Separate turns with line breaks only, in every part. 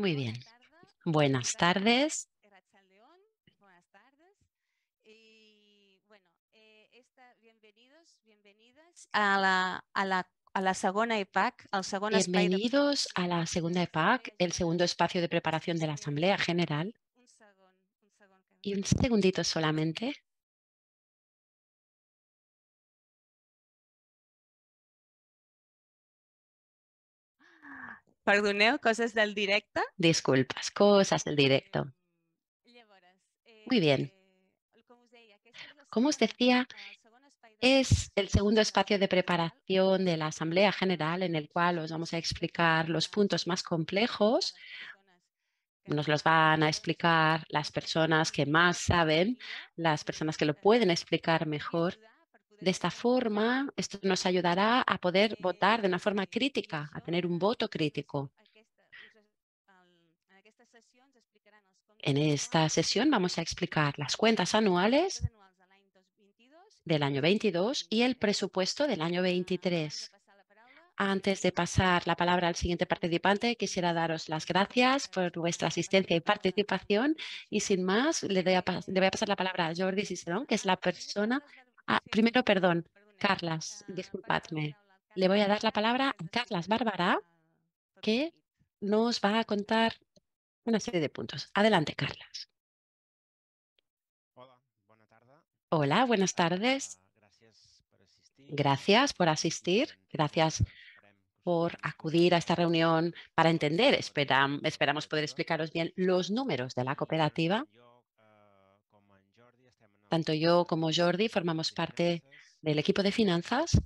Muy bien. Buenas tardes. Buenas tardes. Y bueno, eh, bienvenidos, bienvenidas a la, a la a la segunda EPAC, Bienvenidos a la segunda EPAC, e el segundo espacio de preparación de la Asamblea General. Y un segundito solamente.
cosas del directo.
Disculpas, cosas del directo. Em, eh, Muy bien. Eh, como os decía, es el segundo espacio de preparación de la Asamblea General en el cual os vamos a explicar los puntos más complejos. Nos los van a explicar las personas que más saben, las personas que lo pueden explicar mejor de esta forma, esto nos ayudará a poder votar de una forma crítica, a tener un voto crítico. En esta sesión vamos a explicar las cuentas anuales del año 22 y el presupuesto del año 23. Antes de pasar la palabra al siguiente participante, quisiera daros las gracias por vuestra asistencia y participación. Y sin más, le, doy voy a pasar la palabra a Jordi Cicerón, que es la persona Ah, primero, perdón, Carlas, disculpadme. Le voy a dar la palabra a Carlas Bárbara, que nos va a contar una serie de puntos. Adelante, Carlas. Hola, buenas tardes. Ah, gracias por asistir. Gracias por acudir a esta reunión para entender. esperamos poder explicaros bien los números de la cooperativa. Tanto yo como Jordi formamos parte del equipo de finanzas em,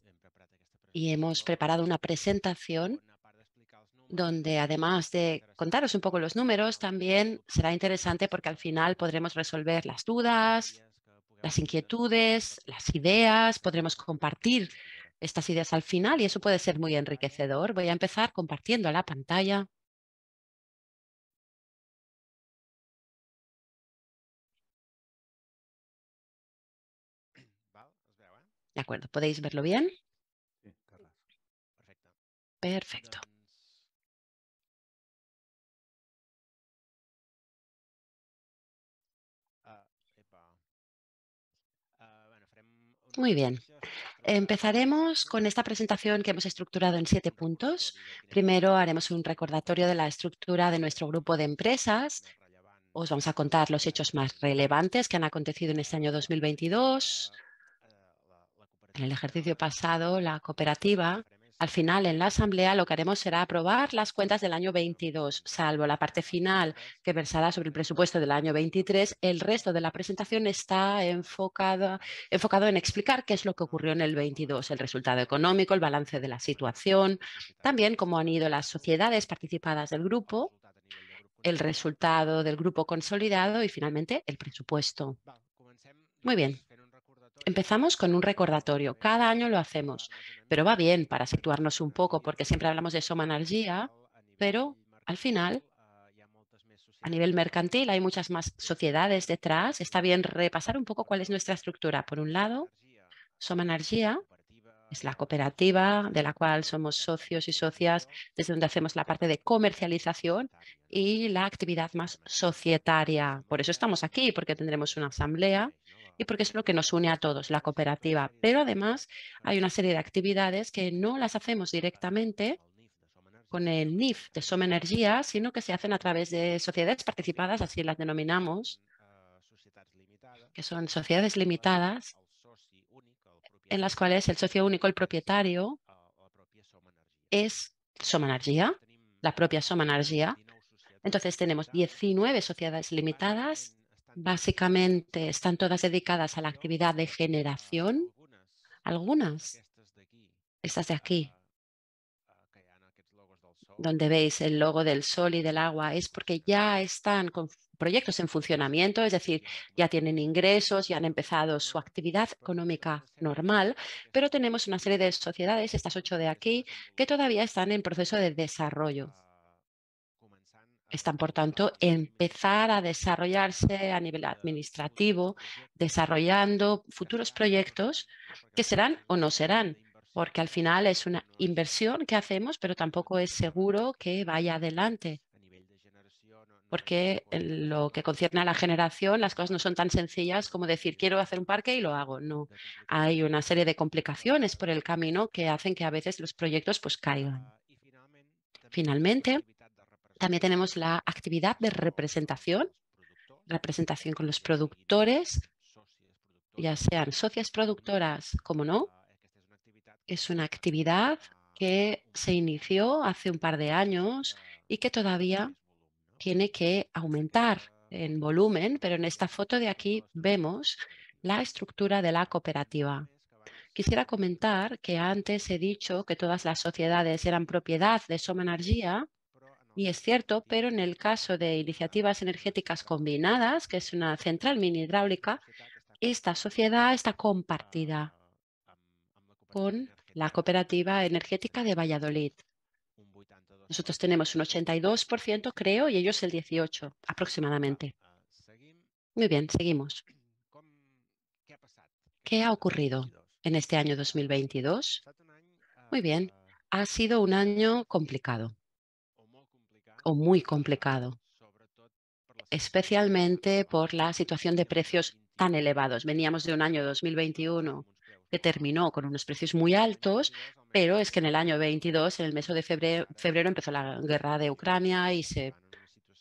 y hemos preparado una presentación donde además de contaros un poco los números, también será interesante porque al final podremos resolver las dudas, eh, las inquietudes, las ideas, podremos compartir estas ideas al final y eso puede ser muy enriquecedor. Voy a empezar compartiendo la pantalla.
De acuerdo, ¿podéis verlo bien? Perfecto. Perfecto. Ah,
ah, Muy bien. Empezaremos con esta presentación que hemos estructurado en siete puntos. Primero haremos un recordatorio de la estructura de nuestro grupo de empresas. Os vamos a contar los hechos más relevantes que han acontecido en este año 2022, en el ejercicio pasado, la cooperativa, al final en la asamblea lo que haremos será aprobar las cuentas del año 22, salvo la parte final que versará sobre el presupuesto del año 23. El resto de la presentación está enfocado, enfocado en explicar qué es lo que ocurrió en el 22, el resultado económico, el balance de la situación, también cómo han ido las sociedades participadas del grupo, el resultado del grupo consolidado y finalmente el presupuesto. Muy bien, Empezamos con un recordatorio, cada año lo hacemos, pero va bien para situarnos un poco, porque siempre hablamos de Soma Energía, pero al final, a nivel mercantil, hay muchas más sociedades detrás. Está bien repasar un poco cuál es nuestra estructura. Por un lado, Soma Energía es la cooperativa de la cual somos socios y socias, desde donde hacemos la parte de comercialización y la actividad más societaria. Por eso estamos aquí, porque tendremos una asamblea y porque es lo que nos une a todos, la cooperativa. Pero además hay una serie de actividades que no las hacemos directamente con el NIF de Soma Energía, sino que se hacen a través de sociedades participadas, así las denominamos, que son sociedades limitadas, en las cuales el socio único, el propietario, es Soma Energía, la propia Soma Energía. Entonces tenemos 19 sociedades limitadas Básicamente están todas dedicadas a la actividad de generación. Algunas, estas de aquí, donde veis el logo del sol y del agua, es porque ya están con proyectos en funcionamiento, es decir, ya tienen ingresos, ya han empezado su actividad económica normal, pero tenemos una serie de sociedades, estas ocho de aquí, que todavía están en proceso de desarrollo están, por tanto, empezar a desarrollarse a nivel administrativo, desarrollando futuros proyectos que serán o no serán, porque al final es una inversión que hacemos, pero tampoco es seguro que vaya adelante. Porque en lo que concierne a la generación, las cosas no son tan sencillas como decir quiero hacer un parque y lo hago. No, hay una serie de complicaciones por el camino que hacen que a veces los proyectos pues caigan. Finalmente, también tenemos la actividad de representación, representación con los productores, ya sean socias productoras, como no. Ah, es una actividad que se inició hace un par de años y que todavía tiene que aumentar en volumen, pero en esta foto de aquí vemos la estructura de la cooperativa. Quisiera comentar que antes he dicho que todas las sociedades eran propiedad de Soma Energía, y es cierto, pero en el caso de iniciativas energéticas combinadas, que es una central mini hidráulica, esta sociedad está compartida con la cooperativa energética de Valladolid. Nosotros tenemos un 82%, creo, y ellos el 18% aproximadamente. Muy bien, seguimos. ¿Qué ha ocurrido en este año 2022? Muy bien, ha sido un año complicado o muy complicado, especialmente por la situación de precios tan elevados. Veníamos de un año 2021 que terminó con unos precios muy altos, pero es que en el año 22, en el mes de febrero, empezó la guerra de Ucrania y se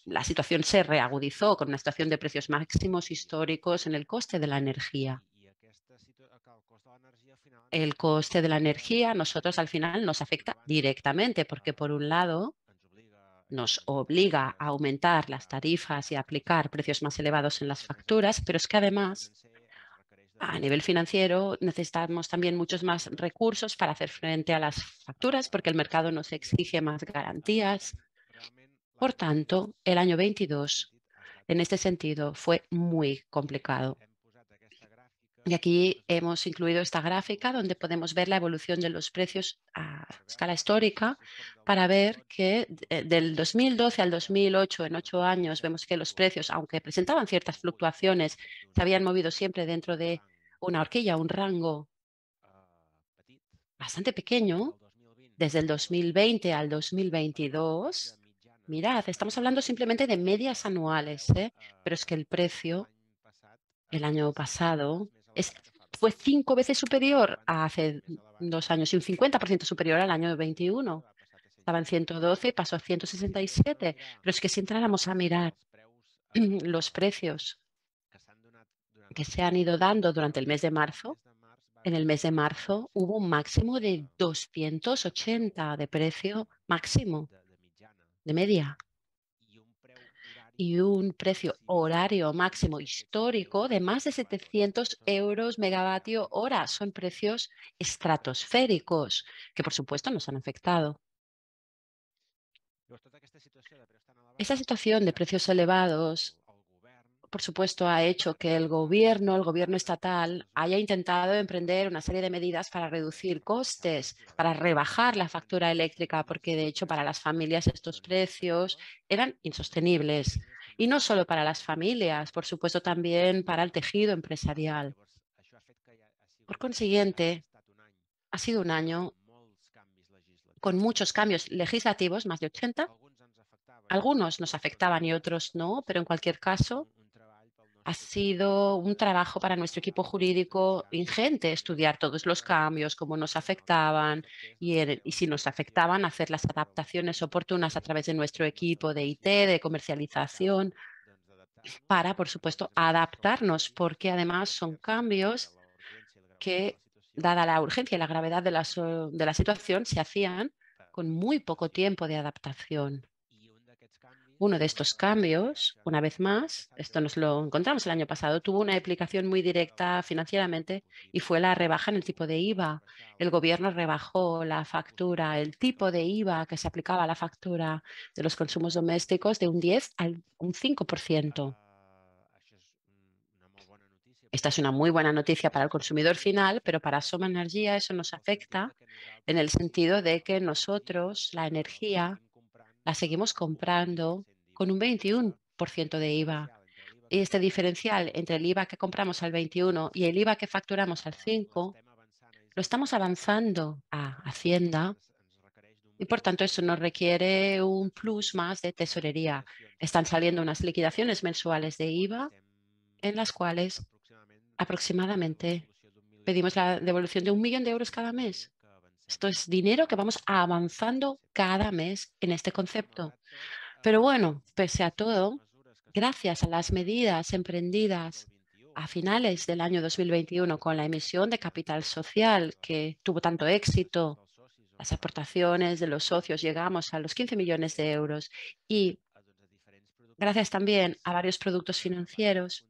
la situación se reagudizó con una situación de precios máximos históricos en el coste de la energía. El coste de la energía nosotros al final nos afecta directamente porque por un lado nos obliga a aumentar las tarifas y a aplicar precios más elevados en las facturas, pero es que además a nivel financiero necesitamos también muchos más recursos para hacer frente a las facturas porque el mercado nos exige más garantías. Por tanto, el año 22 en este sentido fue muy complicado. Y aquí hemos incluido esta gráfica donde podemos ver la evolución de los precios a escala histórica para ver que eh, del 2012 al 2008, en ocho años, vemos que los precios, aunque presentaban ciertas fluctuaciones, se habían movido siempre dentro de una horquilla, un rango bastante pequeño. Desde el 2020 al 2022, mirad, estamos hablando simplemente de medias anuales, ¿eh? pero es que el precio el año pasado es, fue cinco veces superior a hace dos años y un 50% superior al año 21. Estaba en 112 y pasó a 167. Pero es que si entráramos a mirar los precios que se han ido dando durante el mes de marzo, en el mes de marzo hubo un máximo de 280 de precio máximo de media y un precio horario máximo histórico de más de 700 euros megavatio hora. Son precios estratosféricos que, por supuesto, nos han afectado. Esta situación de precios elevados por supuesto, ha hecho que el gobierno, el gobierno estatal, haya intentado emprender una serie de medidas para reducir costes, para rebajar la factura eléctrica, porque de hecho para las familias estos precios eran insostenibles. Y no solo para las familias, por supuesto también para el tejido empresarial. Por consiguiente, ha sido un año con muchos cambios legislativos, más de 80. Algunos nos afectaban y otros no, pero en cualquier caso, ha sido un trabajo para nuestro equipo jurídico ingente estudiar todos los cambios, cómo nos afectaban y, si nos afectaban, hacer las adaptaciones oportunas a través de nuestro equipo de IT, de comercialización, para, por supuesto, adaptarnos, porque además son cambios que, dada la urgencia y la gravedad de la, de la situación, se hacían con muy poco tiempo de adaptación. Uno de estos cambios, una vez más, esto nos lo encontramos el año pasado, tuvo una aplicación muy directa financieramente y fue la rebaja en el tipo de IVA. El gobierno rebajó la factura, el tipo de IVA que se aplicaba a la factura de los consumos domésticos de un 10 al un 5%. Esta es una muy buena noticia para el consumidor final, pero para Soma Energía eso nos afecta en el sentido de que nosotros la energía la seguimos comprando con un 21% de IVA. Y este diferencial entre el IVA que compramos al 21 y el IVA que facturamos al 5, lo estamos avanzando a Hacienda y por tanto eso nos requiere un plus más de tesorería. Están saliendo unas liquidaciones mensuales de IVA en las cuales aproximadamente pedimos la devolución de un millón de euros cada mes. Esto es dinero que vamos avanzando cada mes en este concepto. Pero bueno, pese a todo, gracias a las medidas emprendidas a finales del año 2021 con la emisión de capital social que tuvo tanto éxito, las aportaciones de los socios llegamos a los 15 millones de euros y gracias también a varios productos financieros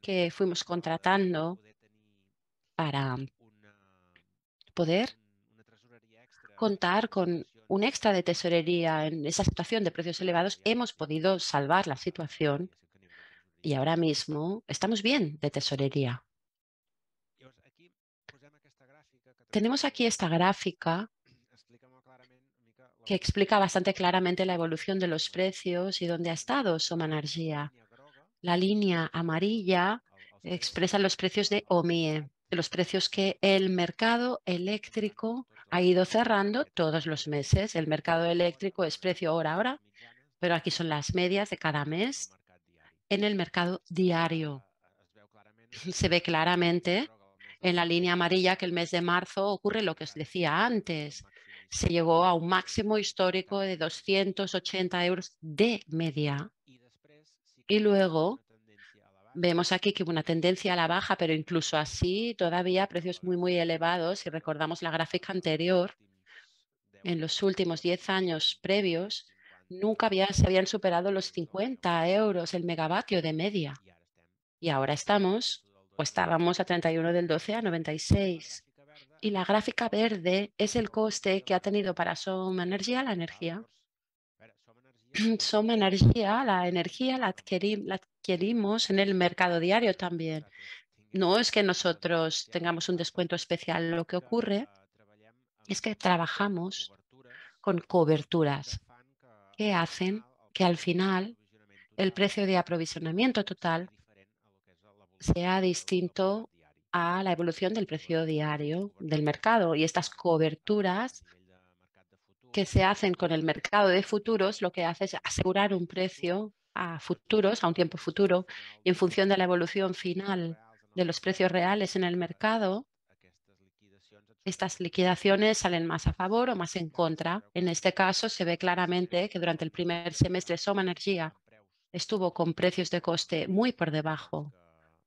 que fuimos contratando para poder contar con un extra de tesorería en esa situación de precios elevados, hemos podido salvar la situación y ahora mismo estamos bien de tesorería. Tenemos aquí esta gráfica que explica bastante claramente la evolución de los precios y dónde ha estado Soma Energía. La línea amarilla expresa los precios de OMIE, los precios que el mercado eléctrico ha ido cerrando todos los meses. El mercado eléctrico es precio hora a hora, pero aquí son las medias de cada mes en el mercado diario. Se ve claramente en la línea amarilla que el mes de marzo ocurre lo que os decía antes. Se llegó a un máximo histórico de 280 euros de media. Y luego Vemos aquí que hubo una tendencia a la baja, pero incluso así todavía precios muy, muy elevados. Si recordamos la gráfica anterior, en los últimos 10 años previos, nunca se habían superado los 50 euros el megavatio de media. Y ahora estamos, o pues estábamos a 31 del 12 a 96. Y la gráfica verde es el coste que ha tenido para Soma Energía la energía Mm, Somos energía, la energía la, la adquirimos en el mercado diario también. No es que nosotros tengamos un descuento especial, lo que ocurre es que trabajamos con coberturas que hacen que al final el precio de aprovisionamiento total sea distinto a la evolución del precio diario del mercado y estas coberturas que se hacen con el mercado de futuros, lo que hace es asegurar un precio a futuros, a un tiempo futuro, y en función de la evolución final de los precios reales en el mercado, estas liquidaciones salen más a favor o más en contra. En este caso, se ve claramente que durante el primer semestre Soma Energía estuvo con precios de coste muy por debajo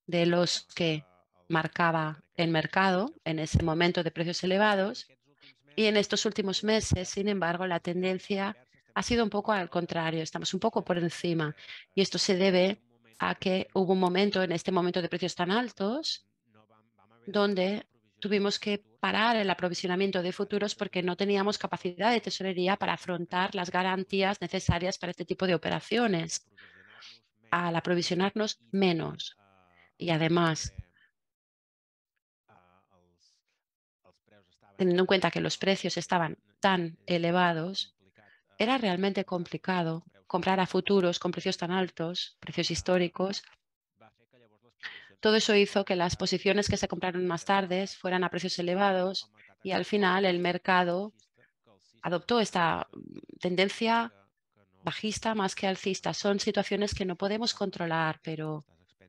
de los que marcaba el mercado en ese momento de precios elevados y en estos últimos meses, sin embargo, la tendencia ha sido un poco al contrario, estamos un poco por encima. Y esto se debe a que hubo un momento, en este momento de precios tan altos, donde tuvimos que parar el aprovisionamiento de futuros porque no teníamos capacidad de tesorería para afrontar las garantías necesarias para este tipo de operaciones al aprovisionarnos menos. Y además, teniendo en cuenta que los precios estaban tan elevados, era realmente complicado comprar a futuros con precios tan altos, precios históricos. Todo eso hizo que las posiciones que se compraron más tarde fueran a precios elevados y al final el mercado adoptó esta tendencia bajista más que alcista. Son situaciones que no podemos controlar, pero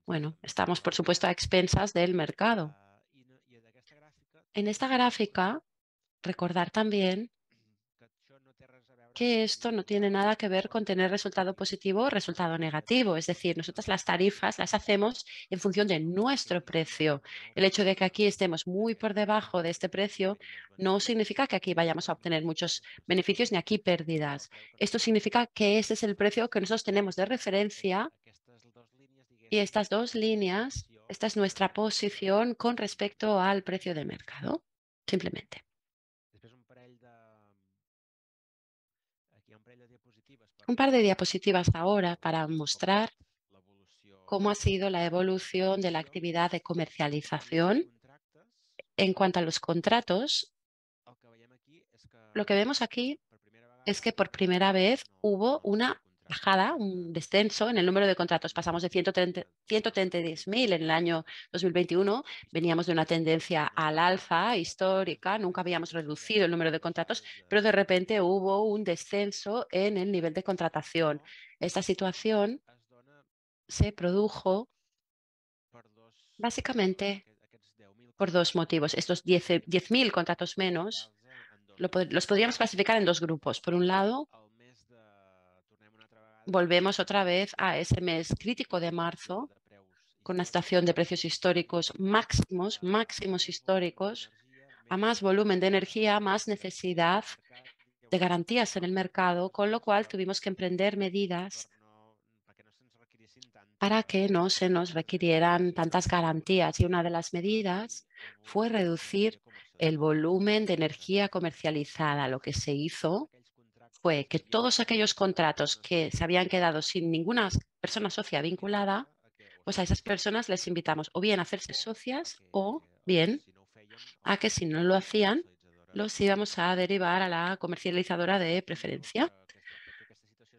bueno, estamos por supuesto a expensas del mercado. En esta gráfica, recordar también que esto no tiene nada que ver con tener resultado positivo o resultado negativo. Es decir, nosotras las tarifas las hacemos en función de nuestro precio. El hecho de que aquí estemos muy por debajo de este precio no significa que aquí vayamos a obtener muchos beneficios ni aquí pérdidas. Esto significa que este es el precio que nosotros tenemos de referencia y estas dos líneas esta es nuestra posición con respecto al precio de mercado, simplemente. Un par de diapositivas ahora para mostrar cómo ha sido la evolución de la actividad de comercialización. En cuanto a los contratos, lo que vemos aquí es que por primera vez hubo una bajada, un descenso en el número de contratos. Pasamos de 130.000 en el año 2021. Veníamos de una tendencia al alza histórica. Nunca habíamos reducido el número de contratos, pero de repente hubo un descenso en el nivel de contratación. Esta situación se produjo básicamente por dos motivos. Estos 10.000 contratos menos los podríamos clasificar en dos grupos. Por un lado, volvemos otra vez a ese mes crítico de marzo, con una estación de precios históricos máximos, máximos históricos, a más volumen de energía, más necesidad de garantías en el mercado, con lo cual tuvimos que emprender medidas para que no se nos requirieran tantas garantías. Y una de las medidas fue reducir el volumen de energía comercializada, lo que se hizo fue que todos aquellos contratos que se habían quedado sin ninguna persona socia vinculada, pues a esas personas les invitamos o bien a hacerse socias o bien a que si no lo hacían, los íbamos a derivar a la comercializadora de preferencia.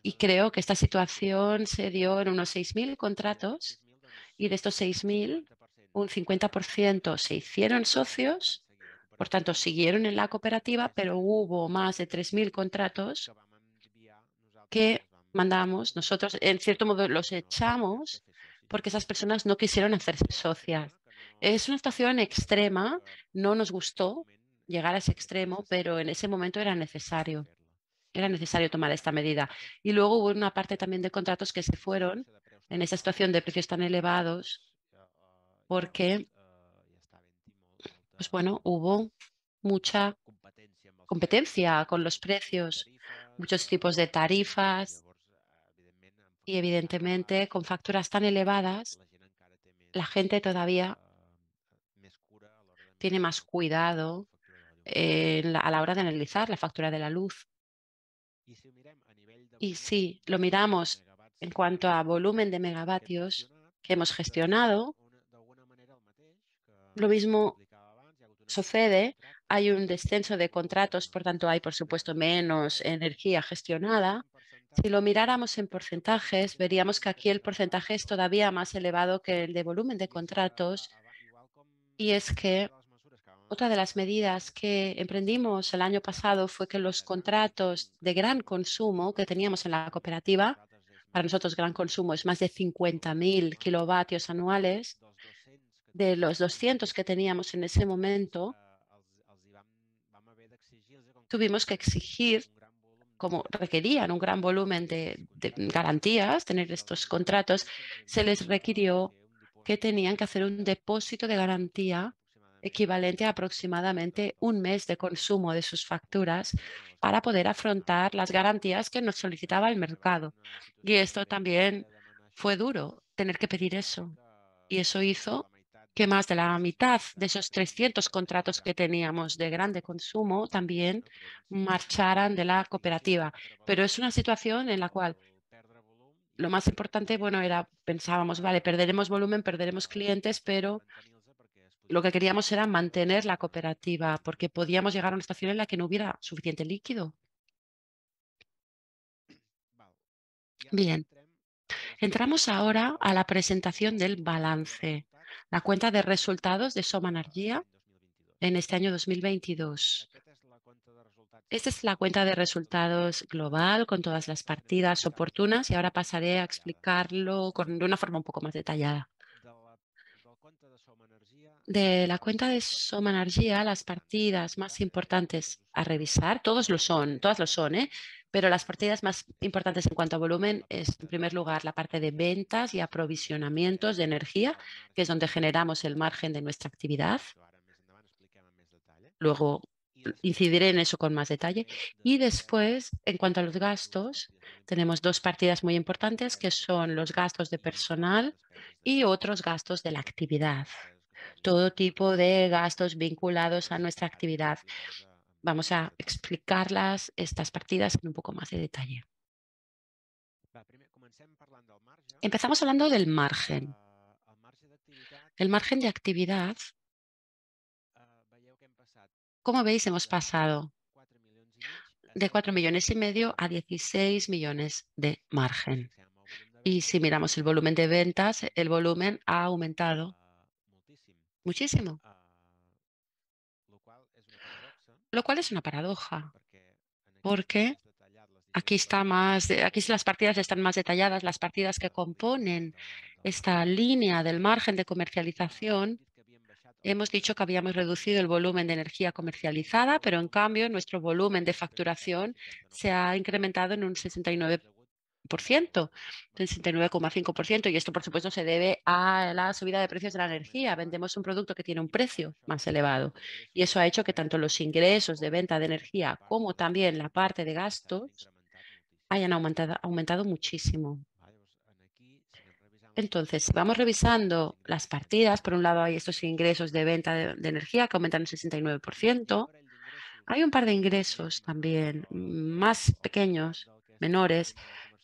Y creo que esta situación se dio en unos 6.000 contratos y de estos 6.000, un 50% se hicieron socios por tanto, siguieron en la cooperativa, pero hubo más de 3.000 contratos que mandamos. Nosotros, en cierto modo, los echamos porque esas personas no quisieron hacerse socias. Es una situación extrema, no nos gustó llegar a ese extremo, pero en ese momento era necesario. Era necesario tomar esta medida. Y luego hubo una parte también de contratos que se fueron en esa situación de precios tan elevados porque pues bueno, hubo mucha competencia con los precios, muchos tipos de tarifas ah, y evidentemente con facturas tan elevadas, la gente todavía ah, tiene más cuidado a la hora de analizar la factura de la luz. Y si lo miramos en cuanto a volumen de megavatios que hemos gestionado, lo mismo sucede, hay un descenso de contratos, por tanto hay, por supuesto, menos energía gestionada. Si lo miráramos en porcentajes, veríamos que aquí el porcentaje es todavía más elevado que el de volumen de contratos. Y es que otra de las medidas que emprendimos el año pasado fue que los contratos de gran consumo que teníamos en la cooperativa, para nosotros gran consumo es más de 50.000 kilovatios anuales, de los 200 que teníamos en ese momento, tuvimos que exigir, como requerían un gran volumen de, garantías, tener estos contratos, se les requirió que tenían que hacer un depósito de garantía equivalente a aproximadamente un mes de consumo de sus facturas para poder afrontar las garantías que nos solicitaba el mercado. Y esto también fue duro, tener que pedir eso. Y eso hizo que más de la mitad de esos 300 contratos que teníamos de grande consumo también marcharan de la cooperativa. Pero es una situación en la cual lo más importante, bueno, era, pensábamos, vale, perderemos volumen, perderemos clientes, pero lo que queríamos era mantener la cooperativa, porque podíamos llegar a una estación en la que no hubiera suficiente líquido. Bien, entramos ahora a la presentación del balance la cuenta de resultados de Soma Energía en este año 2022. Esta es la cuenta de resultados global con todas las partidas oportunas y ahora pasaré a explicarlo con, de una forma un poco más detallada de la cuenta de Soma Energía, las partidas más importantes a revisar, todos lo son, todas lo son, ¿eh? pero las partidas más importantes en cuanto a volumen es, en primer lugar, la parte de ventas y aprovisionamientos de energía, que es donde generamos el margen de nuestra actividad. Luego incidiré en eso con más detalle. Y después, en cuanto a los gastos, tenemos dos partidas muy importantes, que son los gastos de personal y otros gastos de la actividad todo tipo de gastos vinculados a nuestra actividad. Vamos a explicarlas, estas partidas, en un poco más de detalle. Empezamos hablando del margen. El ah, margen de actividad, como ah, veis, hemos pasado de 4 millones y medio a 16 millones de margen. Y si miramos el volumen de ventas, el volumen ha aumentado ah, muchísimo. Ah, lo cual es una paradoja, porque aquí está más, aquí las partidas están más detalladas, las partidas que componen esta línea del margen de comercialización. Hemos dicho que habíamos reducido el volumen de energía comercializada, pero en cambio nuestro volumen de facturación se ha incrementado en un 69% del 69,5%. Y esto, por supuesto, se debe a la subida de precios de la energía. Vendemos un producto que tiene un precio más elevado. Y eso ha hecho que tanto los ingresos de venta de energía como también la parte de gastos hayan aumentado, aumentado muchísimo. Entonces, si vamos revisando las partidas. Por un lado, hay estos ingresos de venta de, energía que aumentan un 69%. Hay un par de ingresos también mm, más pequeños, menores,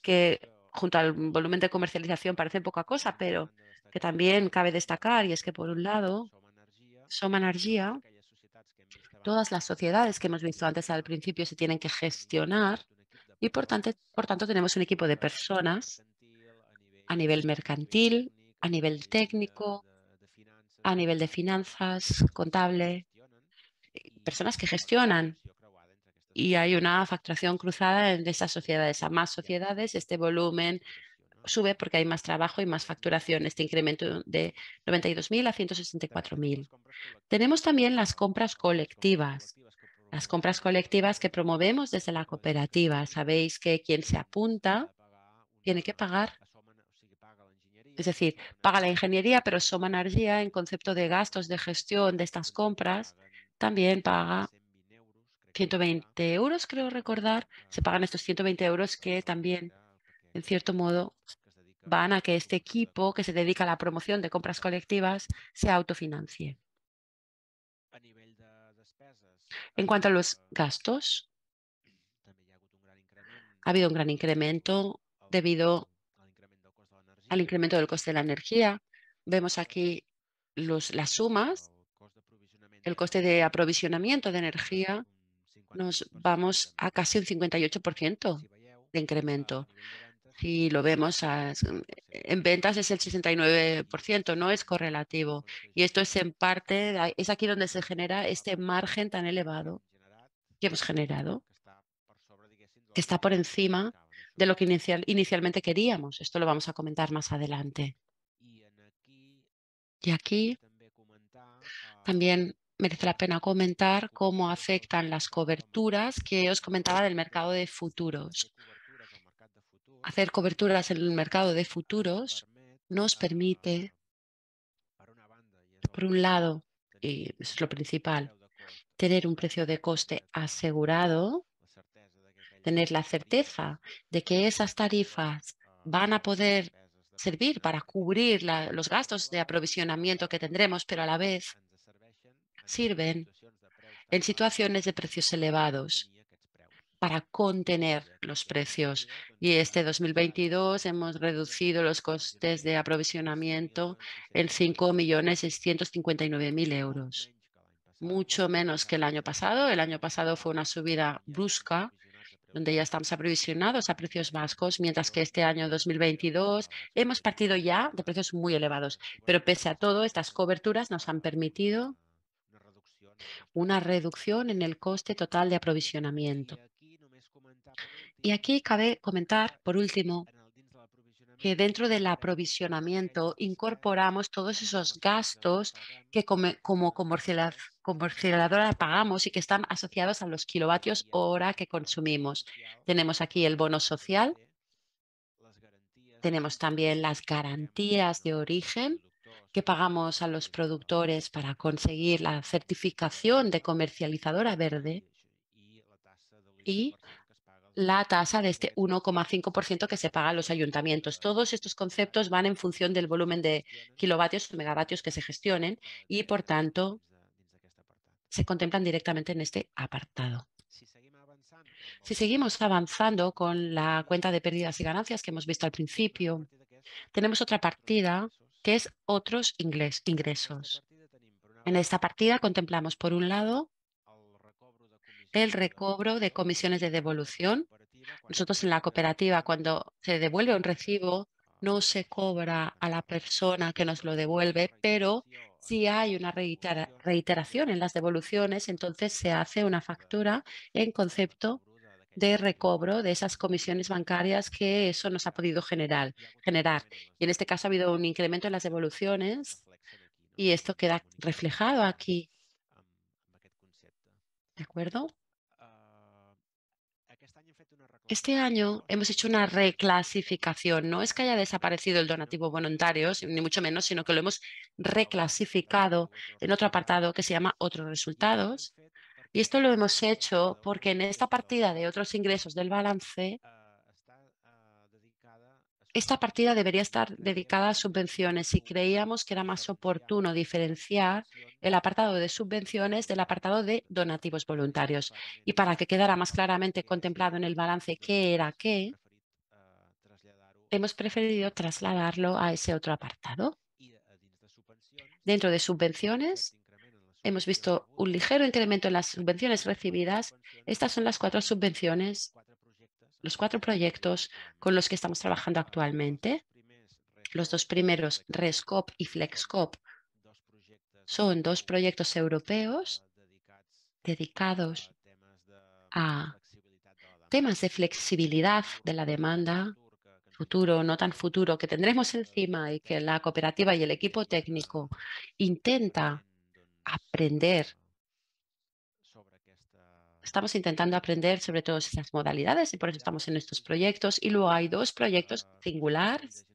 que junto al volumen de comercialización parece poca cosa, pero que también cabe destacar, y es que por un lado, Soma Energía, todas las sociedades que hemos visto antes al principio se tienen que gestionar y por tanto, por tanto tenemos un equipo de personas a nivel mercantil, a nivel técnico, a nivel de finanzas, contable, personas que gestionan y hay una facturación cruzada de esas sociedades. A más sociedades, este volumen sube porque hay más trabajo y más facturación, este incremento de 92.000 a 164.000. Tenemos también las compras colectivas, las compras colectivas que promovemos desde la cooperativa. Sabéis que quien se apunta tiene que pagar. Es decir, paga la ingeniería, pero suma Energía, en concepto de gastos de gestión de estas compras, también paga 120 euros, creo recordar, se pagan estos 120 euros que también, en cierto modo, van a que este equipo que se dedica a la promoción de compras colectivas se autofinancie. En cuanto a los gastos, ha habido un gran incremento debido al incremento del coste de la energía. Vemos aquí los, las sumas, el coste de aprovisionamiento de energía nos pues vamos a casi un 58% de incremento. y lo vemos mm, en ventas es el 69%, no es correlativo. Pues y esto es en parte, es aquí donde se genera este margen tan elevado que hemos generado, que está por encima de lo que inicialmente queríamos. Esto lo vamos a comentar más adelante. Y aquí también merece la pena comentar cómo afectan las coberturas que os comentaba del mercado de futuros. Hacer coberturas en el mercado de futuros nos permite, por un lado, y eso es lo principal, tener un precio de coste asegurado, tener la certeza de que esas tarifas van a poder servir para cubrir los gastos de aprovisionamiento que tendremos, pero a la vez sirven en situaciones de precios elevados para contener los precios. Y este 2022 hemos reducido este los costes de aprovisionamiento en 5.659.000 euros, mucho menos que el año pasado. El año pasado fue una subida brusca donde ya estamos aprovisionados a precios vascos, mientras que este año 2022 este hemos partido ya de precios muy elevados. Pero pese a pues todo, estas coberturas nos han permitido una reducción en el coste total de aprovisionamiento. Y aquí cabe comentar, por último, que dentro del aprovisionamiento incorporamos todos esos gastos que como comercializadora pagamos y que están asociados a los kilovatios hora que consumimos. Tenemos aquí el bono social, tenemos también las garantías de origen que pagamos a los productores para conseguir la certificación de comercializadora verde y la tasa de este 1,5% que se paga a los ayuntamientos. Todos estos conceptos van en función del volumen de kilovatios o megavatios que se gestionen y, por tanto, se contemplan directamente en este apartado. Si seguimos avanzando con la cuenta de pérdidas y ganancias que hemos visto al principio, tenemos otra partida que es otros ingresos. Este en esta partida contemplamos, por un lado, el recobro de comisiones de devolución. Nosotros en la cooperativa, cuando se devuelve un recibo, no se cobra a la persona que nos lo devuelve, pero si hay una reiteración en las devoluciones, entonces se hace una factura en concepto de recobro de esas comisiones bancarias que eso nos ha podido generar. generar. Y en este caso ha habido un incremento en las devoluciones y esto queda reflejado aquí. ¿De acuerdo? Este año hemos hecho una reclasificación. No es que haya desaparecido el donativo voluntario, ni mucho menos, sino que lo hemos reclasificado en otro apartado que se llama Otros resultados. Y esto lo hemos hecho porque en esta partida de otros ingresos del balance, esta partida debería estar dedicada a subvenciones y creíamos que era más oportuno diferenciar el apartado de subvenciones del apartado de donativos voluntarios. Y para que quedara más claramente contemplado en el balance qué era qué, hemos preferido trasladarlo a ese otro apartado. Dentro de subvenciones, hemos visto un ligero incremento en las subvenciones recibidas. Estas son las cuatro subvenciones, los cuatro proyectos con los que estamos trabajando actualmente. Los dos primeros, RESCOP y FlexCop, son dos proyectos europeos dedicados a temas de flexibilidad de la demanda, futuro, no tan futuro, que tendremos encima y que la cooperativa y el equipo técnico intenta aprender. Estamos intentando aprender sobre todas estas modalidades y por eso estamos en estos proyectos. Y luego hay dos proyectos ah, singulares.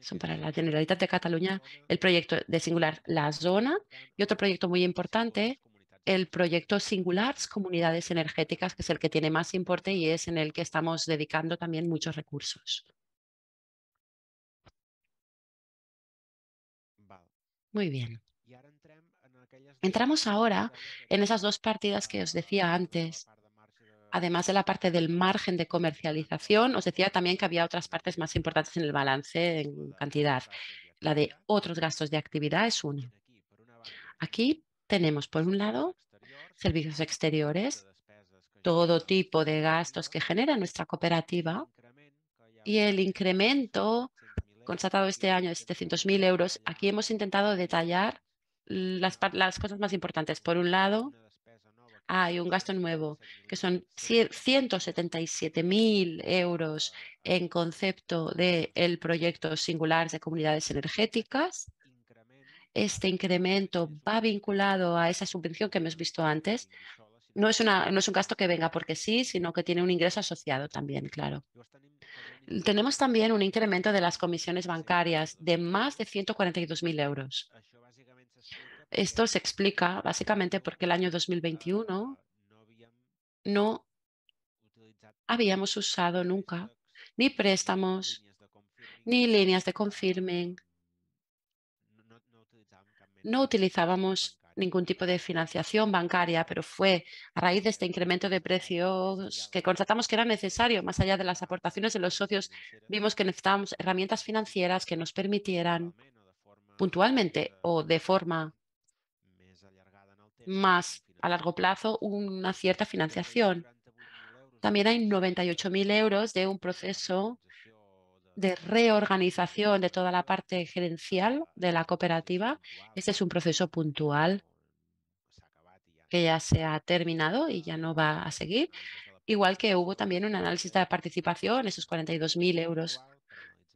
Son para la Generalitat de Cataluña, el proyecto de singular La Zona y otro proyecto muy importante, el proyecto Singulars Comunidades Energéticas, que es el que tiene más importe y es en el que estamos dedicando también muchos recursos. Muy bien. Entramos ahora en esas dos partidas que os decía antes. Además de la parte del margen de comercialización, os decía también que había otras partes más importantes en el balance en cantidad. La de otros gastos de actividad es una. Aquí tenemos, por un lado, servicios exteriores, todo tipo de gastos que genera nuestra cooperativa y el incremento constatado este año de 700.000 euros. Aquí hemos intentado detallar las, cosas más importantes. Por un lado, hay un gasto nuevo, que son 177.000 euros en concepto del proyecto singular de comunidades energéticas. Este incremento va vinculado a esa subvención que hemos visto antes. No es, no es un gasto que venga porque sí, sino que tiene un ingreso asociado también, claro. Tenemos también un incremento de las comisiones bancarias de más de 142.000 euros. Esto se explica básicamente porque el año 2021 no habíamos usado nunca ni préstamos, ni líneas de confirming. No utilizábamos ningún tipo de financiación bancaria, pero fue a raíz de este incremento de precios que constatamos que era necesario, más allá de las aportaciones de los socios, vimos que necesitábamos herramientas financieras que nos permitieran puntualmente o de forma más a largo plazo una cierta financiación. También hay 98.000 euros de un proceso de reorganización de toda la parte gerencial de la cooperativa. Este es un proceso puntual que ya se ha terminado y ya no va a seguir. Igual que hubo también un análisis de participación, esos 42.000 euros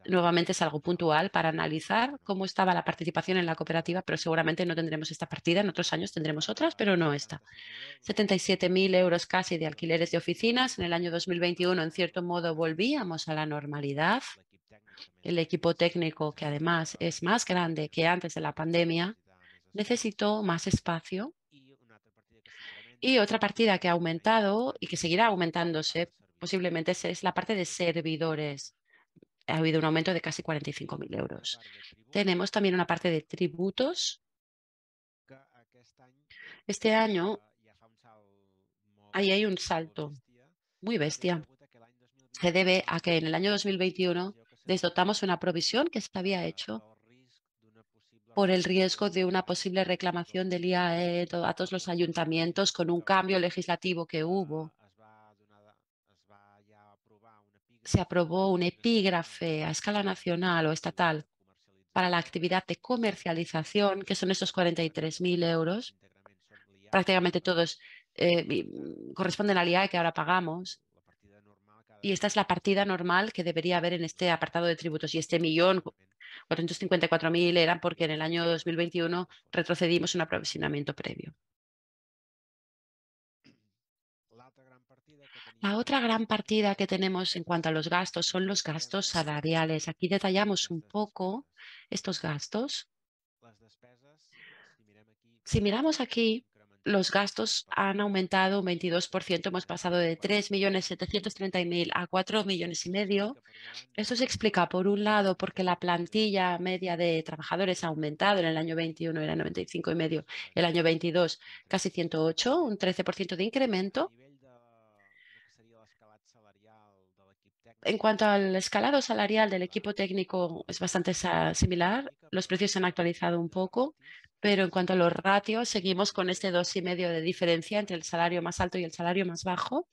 Nuevamente es algo puntual para analizar cómo estaba la participación en la cooperativa, pero seguramente no tendremos esta partida, en otros años tendremos otras, pero no esta. 77.000 euros casi de alquileres de oficinas. En el año 2021, en cierto modo, volvíamos a la normalidad. El equipo técnico, que además es más grande que antes de la pandemia, necesitó más espacio. Y otra partida que ha aumentado y que seguirá aumentándose posiblemente es la parte de servidores ha habido un aumento de casi 45.000 euros. Tenemos también una parte de tributos. Este año este ahí hay un salto muy bestia. Se debe a que en el año 2021 desdotamos una provisión que se había hecho por el riesgo de una posible reclamación del IAE a todos los ayuntamientos con un cambio legislativo que hubo ah, se aprobó un epígrafe a escala nacional o estatal para la actividad de comercialización, que son esos 43.000 euros. Prácticamente todos eh, mm, corresponden al IAE que ahora pagamos. Y esta es la partida normal que debería haber en este apartado de tributos. Y este millón 454.000 eran porque en el año 2021 retrocedimos un aprovisionamiento previo. La otra gran partida que tenemos en cuanto a los gastos son los gastos salariales. Aquí detallamos un poco estos gastos. Si miramos aquí, los gastos han aumentado un 22%, hemos pasado de 3.730.000 a 4 millones y medio. Esto se explica, por un lado, porque la plantilla media de trabajadores ha aumentado en el año 21, era 95 y medio, el año 22 casi 108, un 13% de incremento en cuanto al escalado salarial del equipo técnico es bastante similar. Los precios se han actualizado un poco, pero en cuanto a los ratios, seguimos con este y medio de diferencia entre el salario más alto y el salario más bajo.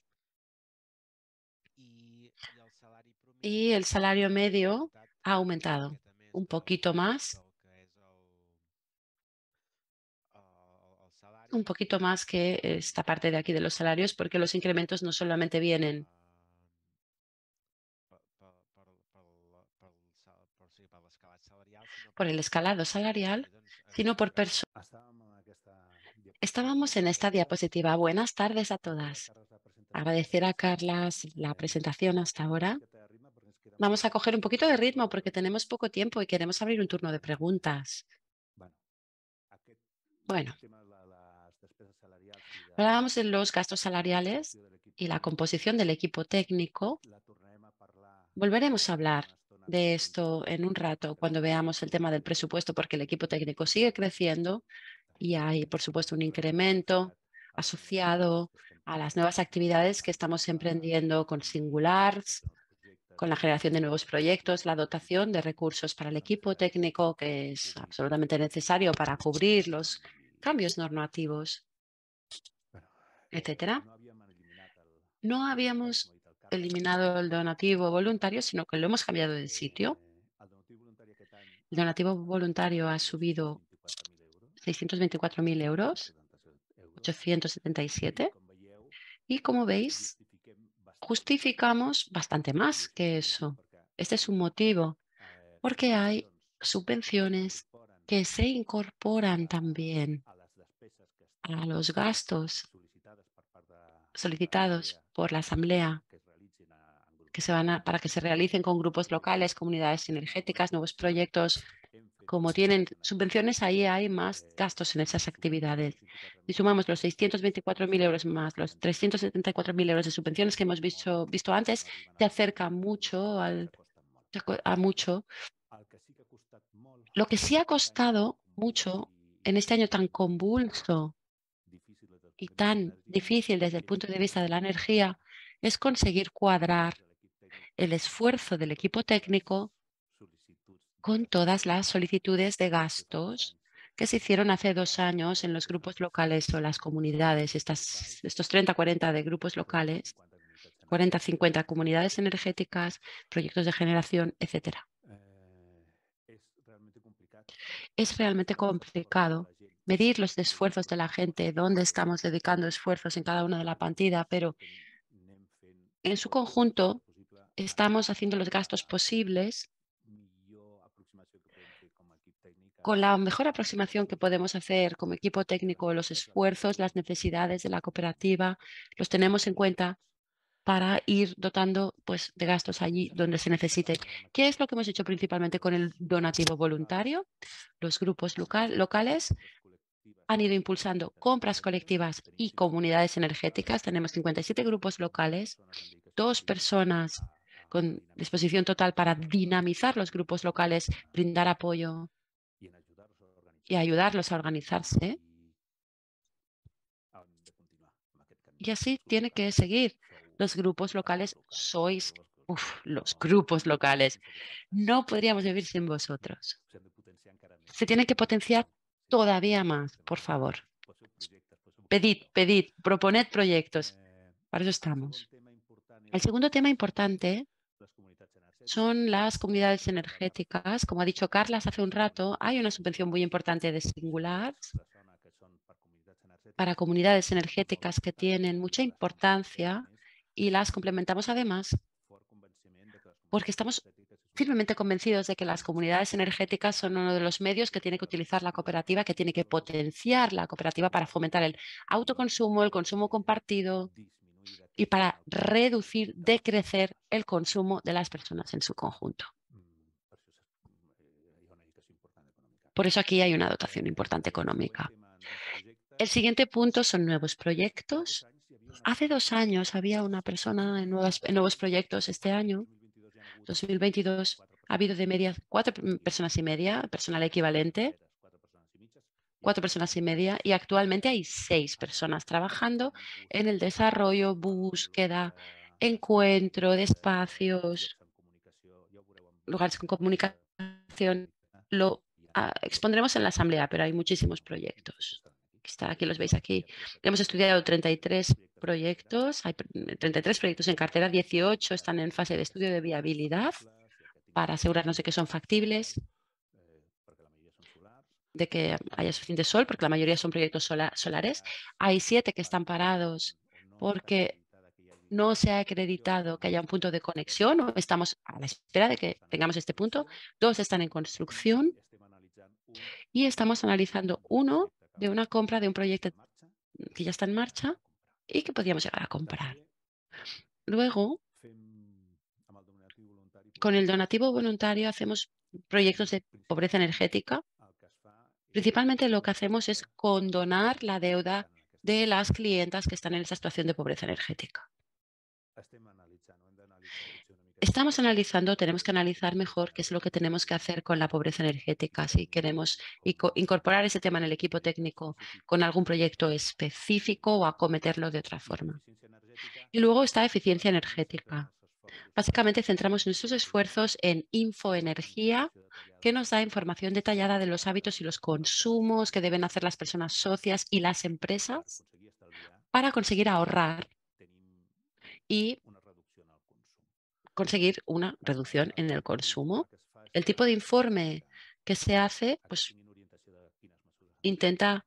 Y el salario medio ha aumentado un poquito más, ah, un poquito más que esta parte de aquí de los salarios, porque los incrementos no solamente vienen ah. por el escalado salarial, sino por personas. Estábamos en esta diapositiva. Buenas tardes a todas. Agradecer a Carlas la presentación hasta ahora. Vamos a coger un poquito de ritmo porque tenemos poco tiempo y queremos abrir un turno de preguntas. Bueno, hablábamos de los gastos salariales y la composición del equipo técnico. Volveremos a hablar de esto en un rato cuando veamos el tema del presupuesto, porque el equipo técnico sigue creciendo y hay, por supuesto, un incremento asociado a las nuevas actividades que estamos emprendiendo con Singulars, con la generación de nuevos proyectos, la dotación de recursos para el equipo técnico, que es absolutamente necesario para cubrir los cambios normativos, eh, etcétera. No habíamos eliminado el donativo voluntario, sino que lo hemos cambiado de sitio. El donativo voluntario ha subido 624.000 euros, 877. Y como veis, justificamos bastante más que eso. Este es un motivo, porque hay subvenciones que se incorporan también a los gastos solicitados por la Asamblea que se van para que se realicen con grupos locales, comunidades energéticas, nuevos proyectos. Como tienen subvenciones, ahí hay más gastos en esas actividades. Si sumamos los 624.000 euros más los 374.000 euros de subvenciones que hemos visto, visto antes, se acerca mucho al, a mucho. Lo que sí ha costado mucho en este año tan convulso y tan difícil desde el punto de vista de la energía es conseguir cuadrar el esfuerzo del equipo técnico con todas las solicitudes de gastos que se hicieron hace dos años en los grupos locales o las comunidades, estas, estos 30-40 de grupos locales, 40-50 comunidades energéticas, proyectos de generación, etcétera. Eh, es realmente complicado medir los esfuerzos de la gente, dónde estamos dedicando esfuerzos en cada una de la partida, pero en su conjunto estamos haciendo los gastos posibles con la mejor aproximación que podemos hacer como equipo técnico, los esfuerzos, las necesidades de la cooperativa, los tenemos en cuenta para ir dotando pues, de gastos allí donde se necesite. ¿Qué es lo que hemos hecho principalmente con el donativo voluntario? Los grupos local, locales han ido impulsando compras colectivas y comunidades energéticas. Tenemos 57 grupos locales, dos personas con pues disposición total para dinamizar los grupos locales, brindar apoyo y ayudarlos a organizarse. Y así tiene que seguir. Los grupos locales sois los grupos locales. No podríamos vivir sin vosotros. Se tiene que potenciar todavía más, por favor. Pues pues pedid, pedid, proponed proyectos. Eh, para eso estamos. El segundo tema importante son las comunidades energéticas. Como ha dicho Carlas hace un rato, hay una subvención muy importante de Singular para comunidades energéticas que tienen mucha importancia y las complementamos además porque estamos firmemente convencidos de que las comunidades energéticas son uno de los medios que tiene que utilizar la cooperativa, que tiene que potenciar la cooperativa para fomentar el autoconsumo, el consumo compartido y para reducir, decrecer el consumo de las personas en su conjunto. Mm, eh, por eso aquí hay una dotación importante económica. El siguiente punto son nuevos proyectos. Hace dos años había una persona en, nuevos proyectos este año, 2022, ha habido de media cuatro mm, personas y media, personal equivalente, cuatro personas y media y actualmente hay seis personas trabajando en el desarrollo, búsqueda, encuentro de espacios, lugares con comunicación. Lo ah, expondremos en la asamblea, pero hay muchísimos proyectos. Está aquí los veis aquí. Hemos estudiado 33 proyectos, hay 33 proyectos en cartera, 18 están en fase de estudio de viabilidad para asegurarnos de que son factibles de que haya suficiente sol, porque la mayoría son proyectos solares. Hay siete que están parados porque no se ha acreditado que haya un punto de conexión o estamos a la espera de que tengamos este punto. Dos están en construcción y estamos analizando uno de una compra de un proyecto que ya está en marcha y que podríamos llegar a comprar. Luego, con el donativo voluntario hacemos proyectos de pobreza energética Principalmente lo que hacemos es condonar la deuda de las clientas que están en esa situación de pobreza energética. Estamos analizando, tenemos que analizar mejor qué es lo que tenemos que hacer con la pobreza energética, si queremos incorporar ese tema en el equipo técnico con algún proyecto específico o acometerlo de otra forma. Y luego está eficiencia energética. Básicamente centramos nuestros esfuerzos en infoenergía que nos da información detallada de los hábitos y los consumos que deben hacer las personas socias y las empresas para conseguir ahorrar y conseguir una reducción en el consumo. El tipo de informe que se hace pues, intenta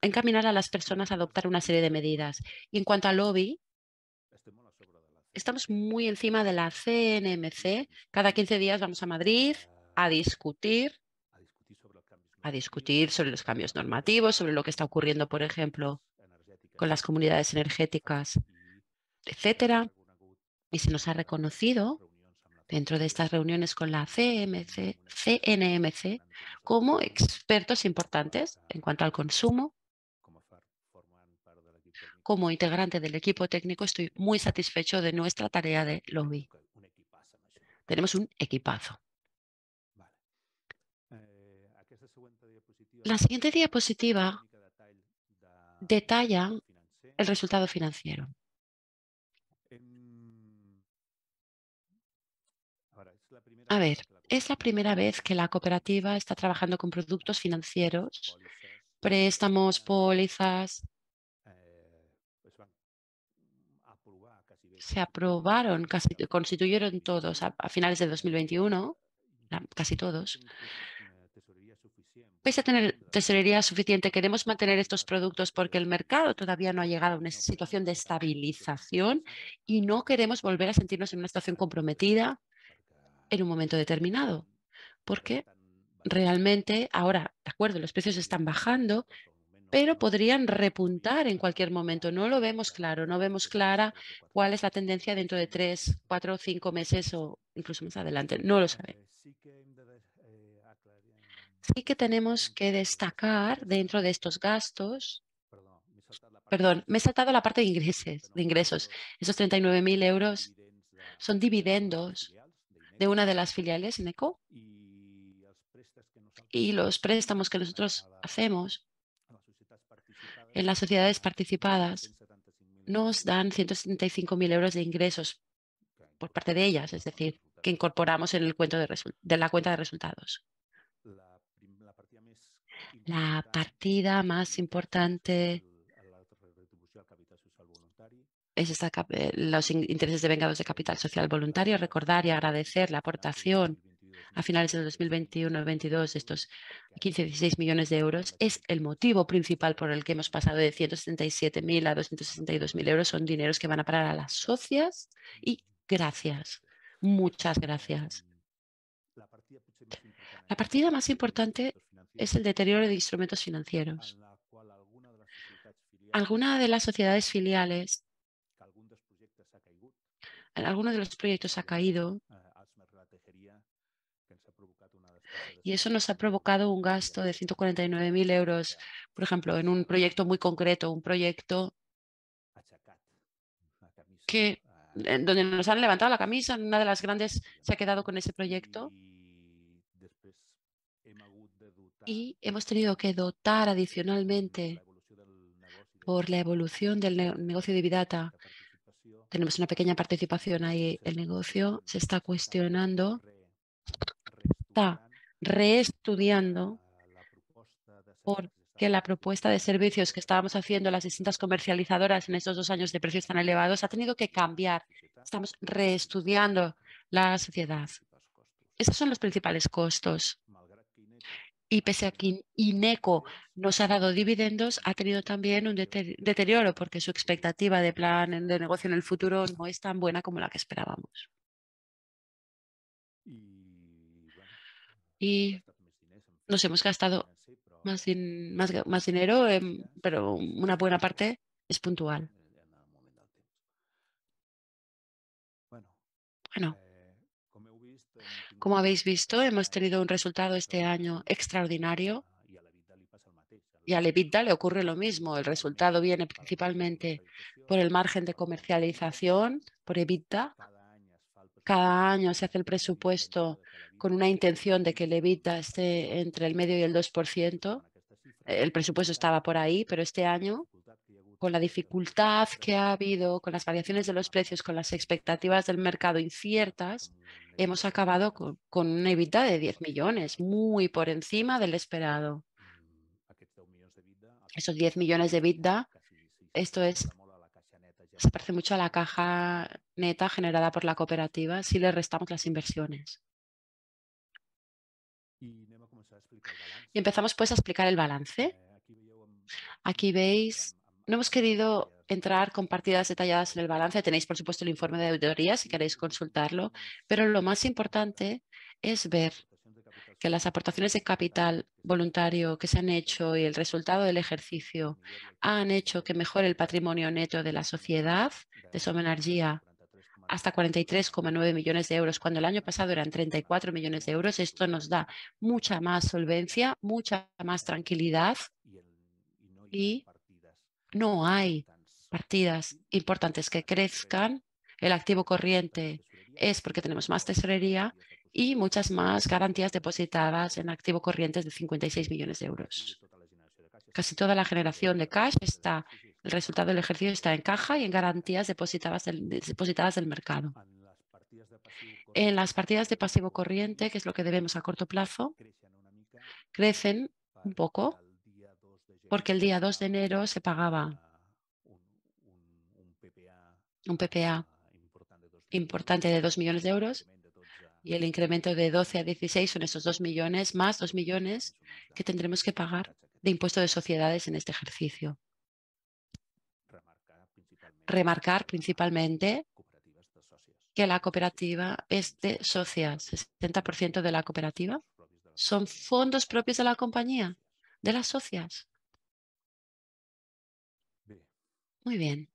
encaminar a las personas a adoptar una serie de medidas. Y en cuanto al lobby, este estamos muy encima de la CNMC. Cada 15 días vamos a Madrid a discutir a discutir sobre los cambios normativos, sobre lo que está ocurriendo, por ejemplo, con las comunidades energéticas, etcétera. Y se nos ha reconocido dentro de estas reuniones con la CMC, CNMC como expertos importantes en cuanto al consumo. Como integrante del equipo técnico estoy muy satisfecho de nuestra tarea de lobby. Tenemos un equipazo. La siguiente diapositiva detalla el resultado financiero. A ver, es la primera vez que la cooperativa está trabajando con productos financieros, préstamos, pólizas. Se aprobaron, casi, constituyeron todos a, a finales de 2021, casi todos. Pese a tener tesorería suficiente, queremos mantener estos productos porque el mercado todavía no ha llegado a una situación de estabilización y no queremos volver a sentirnos en una situación comprometida en un momento determinado, porque realmente ahora, de acuerdo, los precios están bajando, pero podrían repuntar en cualquier momento. No lo vemos claro, no vemos clara cuál es la tendencia dentro de tres, cuatro, cinco meses o incluso más adelante. No lo sabemos sí que tenemos que destacar dentro de estos gastos perdón, me he saltado la parte de ingresos. De ingresos. Esos 39.000 euros son dividendos de una de las filiales, INECO, y los préstamos que nosotros hacemos en las sociedades participadas nos dan 175.000 euros de ingresos por pues parte de ellas, es decir, que incorporamos en el cuento de la cuenta de resultados la partida más importante es esta, eh, los intereses de vengados de capital social voluntario, recordar y agradecer la aportación a finales de 2021-22 estos 15-16 millones de euros es el motivo principal por el que hemos pasado de mil a mil euros. Son dineros que van a parar a las socias y gracias. Muchas gracias. La partida más importante es el deterioro de instrumentos financieros. alguna de las sociedades filiales, algunos de los proyectos ha caído y eso nos ha provocado un gasto de 149.000 euros, por ejemplo, en un proyecto muy concreto, un proyecto que donde nos han levantado la camisa, una de las grandes se ha quedado con ese proyecto y hemos tenido que dotar adicionalmente por la evolución del negocio de Vidata. Tenemos una pequeña participación ahí. El negocio se está cuestionando, está reestudiando porque la propuesta de servicios que estábamos haciendo las distintas comercializadoras en estos dos años de precios tan elevados ha tenido que cambiar. Estamos reestudiando la sociedad. Esos son los principales costos y pese a que INECO nos ha dado dividendos, ha tenido también un deterioro porque su expectativa de plan de negocio en el futuro no es tan buena como la que esperábamos. Y nos hemos gastado más, dinero, pero una buena parte es puntual. Bueno, como habéis visto, hemos tenido un resultado este año extraordinario y a Levita le ocurre lo mismo. El resultado viene principalmente por el margen de comercialización, por Evita. Cada año se hace el presupuesto con una intención de que Levita esté entre el medio y el 2%. El presupuesto estaba por ahí, pero este año con la dificultad que ha habido, con las variaciones de los precios, con las expectativas del mercado inciertas, hemos acabado con, una evita de 10 millones, muy por encima del esperado. Esos 10 millones de EBITDA, esto es, se parece mucho a la caja neta generada por la cooperativa si le restamos las inversiones. Y empezamos pues a explicar el balance. Aquí veis no hemos querido entrar con partidas detalladas en el balance. Tenéis, por supuesto, el informe de auditoría si queréis consultarlo, pero lo más importante es ver que las aportaciones de capital voluntario que se han hecho y el resultado del ejercicio han hecho que mejore el patrimonio neto de la sociedad de Soma Energía hasta 43,9 millones de euros, cuando el año pasado eran 34 millones de euros. Esto nos da mucha más solvencia, mucha más tranquilidad y no hay partidas importantes que crezcan. El activo corriente es porque tenemos más tesorería y muchas más garantías depositadas en activo corrientes de 56 millones de euros. Casi toda la generación de cash está, el resultado del ejercicio está en caja y en garantías depositadas depositadas del mercado. En las partidas de pasivo corriente, que es lo que debemos a corto plazo, crecen un poco porque el día 2 de enero se pagaba un PPA ah, importante de 2 millones de euros y el incremento de 12 a 16 son esos 2 millones más 2 millones que tendremos que pagar de impuesto de sociedades en este ejercicio. Remarcar principalmente que la cooperativa es de socias. 70% de la cooperativa son fondos propios de la compañía, de las socias. Muy bien.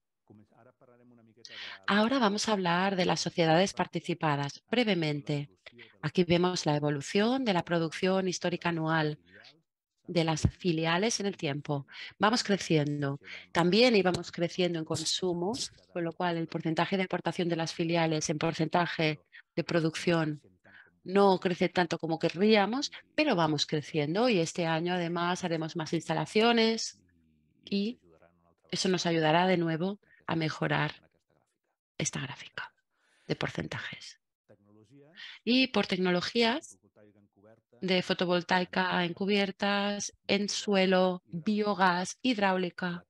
Ahora vamos a hablar de las sociedades participadas brevemente. Aquí vemos la evolución de la producción histórica anual de las filiales en el tiempo. Vamos creciendo. También íbamos creciendo en consumo, con lo cual el porcentaje de importación de las filiales en porcentaje de producción no crece tanto como querríamos, pero vamos creciendo y este año además haremos más instalaciones y eso nos ayudará de nuevo a mejorar esta gráfica de porcentajes. Y por tecnologías de fotovoltaica encubiertas, cubiertas, en suelo, biogás, hidráulica.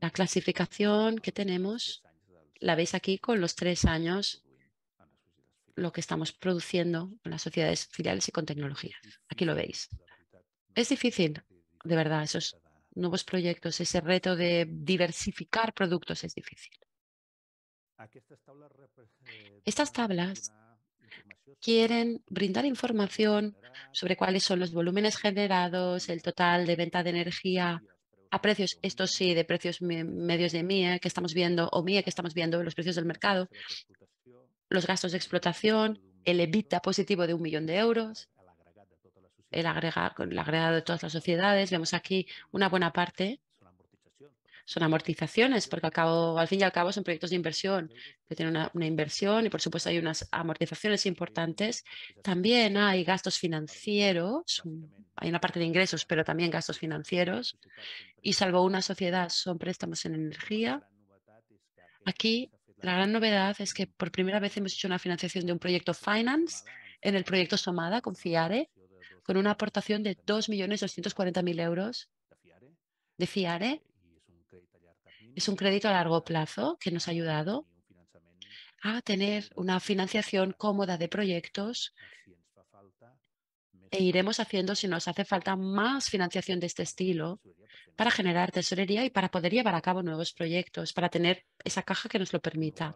La clasificación que tenemos la veis aquí con los tres años, lo que estamos produciendo en las sociedades filiales y con tecnologías. Aquí lo veis. Es difícil, de verdad, eso es nuevos proyectos, ese reto de diversificar productos es difícil. Estas tablas eh, quieren brindar información sobre cuáles son los volúmenes generados, el total de venta de energía a precios, esto sí, de precios medios de MIE que estamos viendo, o MIE que estamos viendo, los precios del mercado, los gastos de explotación, el EBITDA positivo de un millón de euros, el el agregado de todas las sociedades. Vemos aquí una buena parte. Son amortizaciones, porque al, al fin y al cabo son proyectos de inversión que tienen una, una inversión y por supuesto hay unas amortizaciones importantes. También hay gastos financieros, hay una parte de ingresos, pero también gastos financieros. Y salvo una sociedad son préstamos en energía. Aquí la gran novedad es que por primera vez hemos hecho una financiación de un proyecto Finance en el proyecto Somada con FIARE con una aportación de 2.240.000 euros de FIARE. Es un crédito a largo plazo que nos ha ayudado a tener una financiación cómoda de proyectos e iremos haciendo si nos hace falta más financiación de este estilo para generar tesorería y para poder llevar a cabo nuevos proyectos, para tener esa caja que nos lo permita.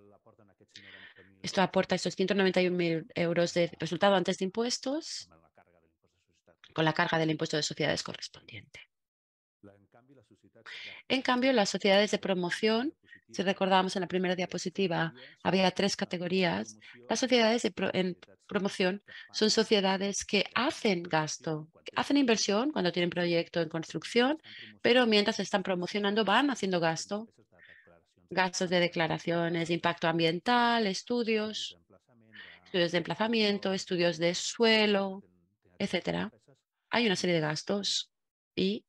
Esto aporta estos 191.000 euros de resultado antes de impuestos con la carga del impuesto de sociedades correspondiente. En cambio, las sociedades de promoción, si recordábamos en la primera diapositiva, había tres categorías. Las sociedades de promoción son sociedades que hacen gasto, hacen inversión cuando tienen proyecto en construcción, pero mientras están promocionando van haciendo gasto. Gastos de declaraciones de impacto ambiental, estudios, estudios de emplazamiento, estudios de suelo, etcétera hay una serie de gastos y,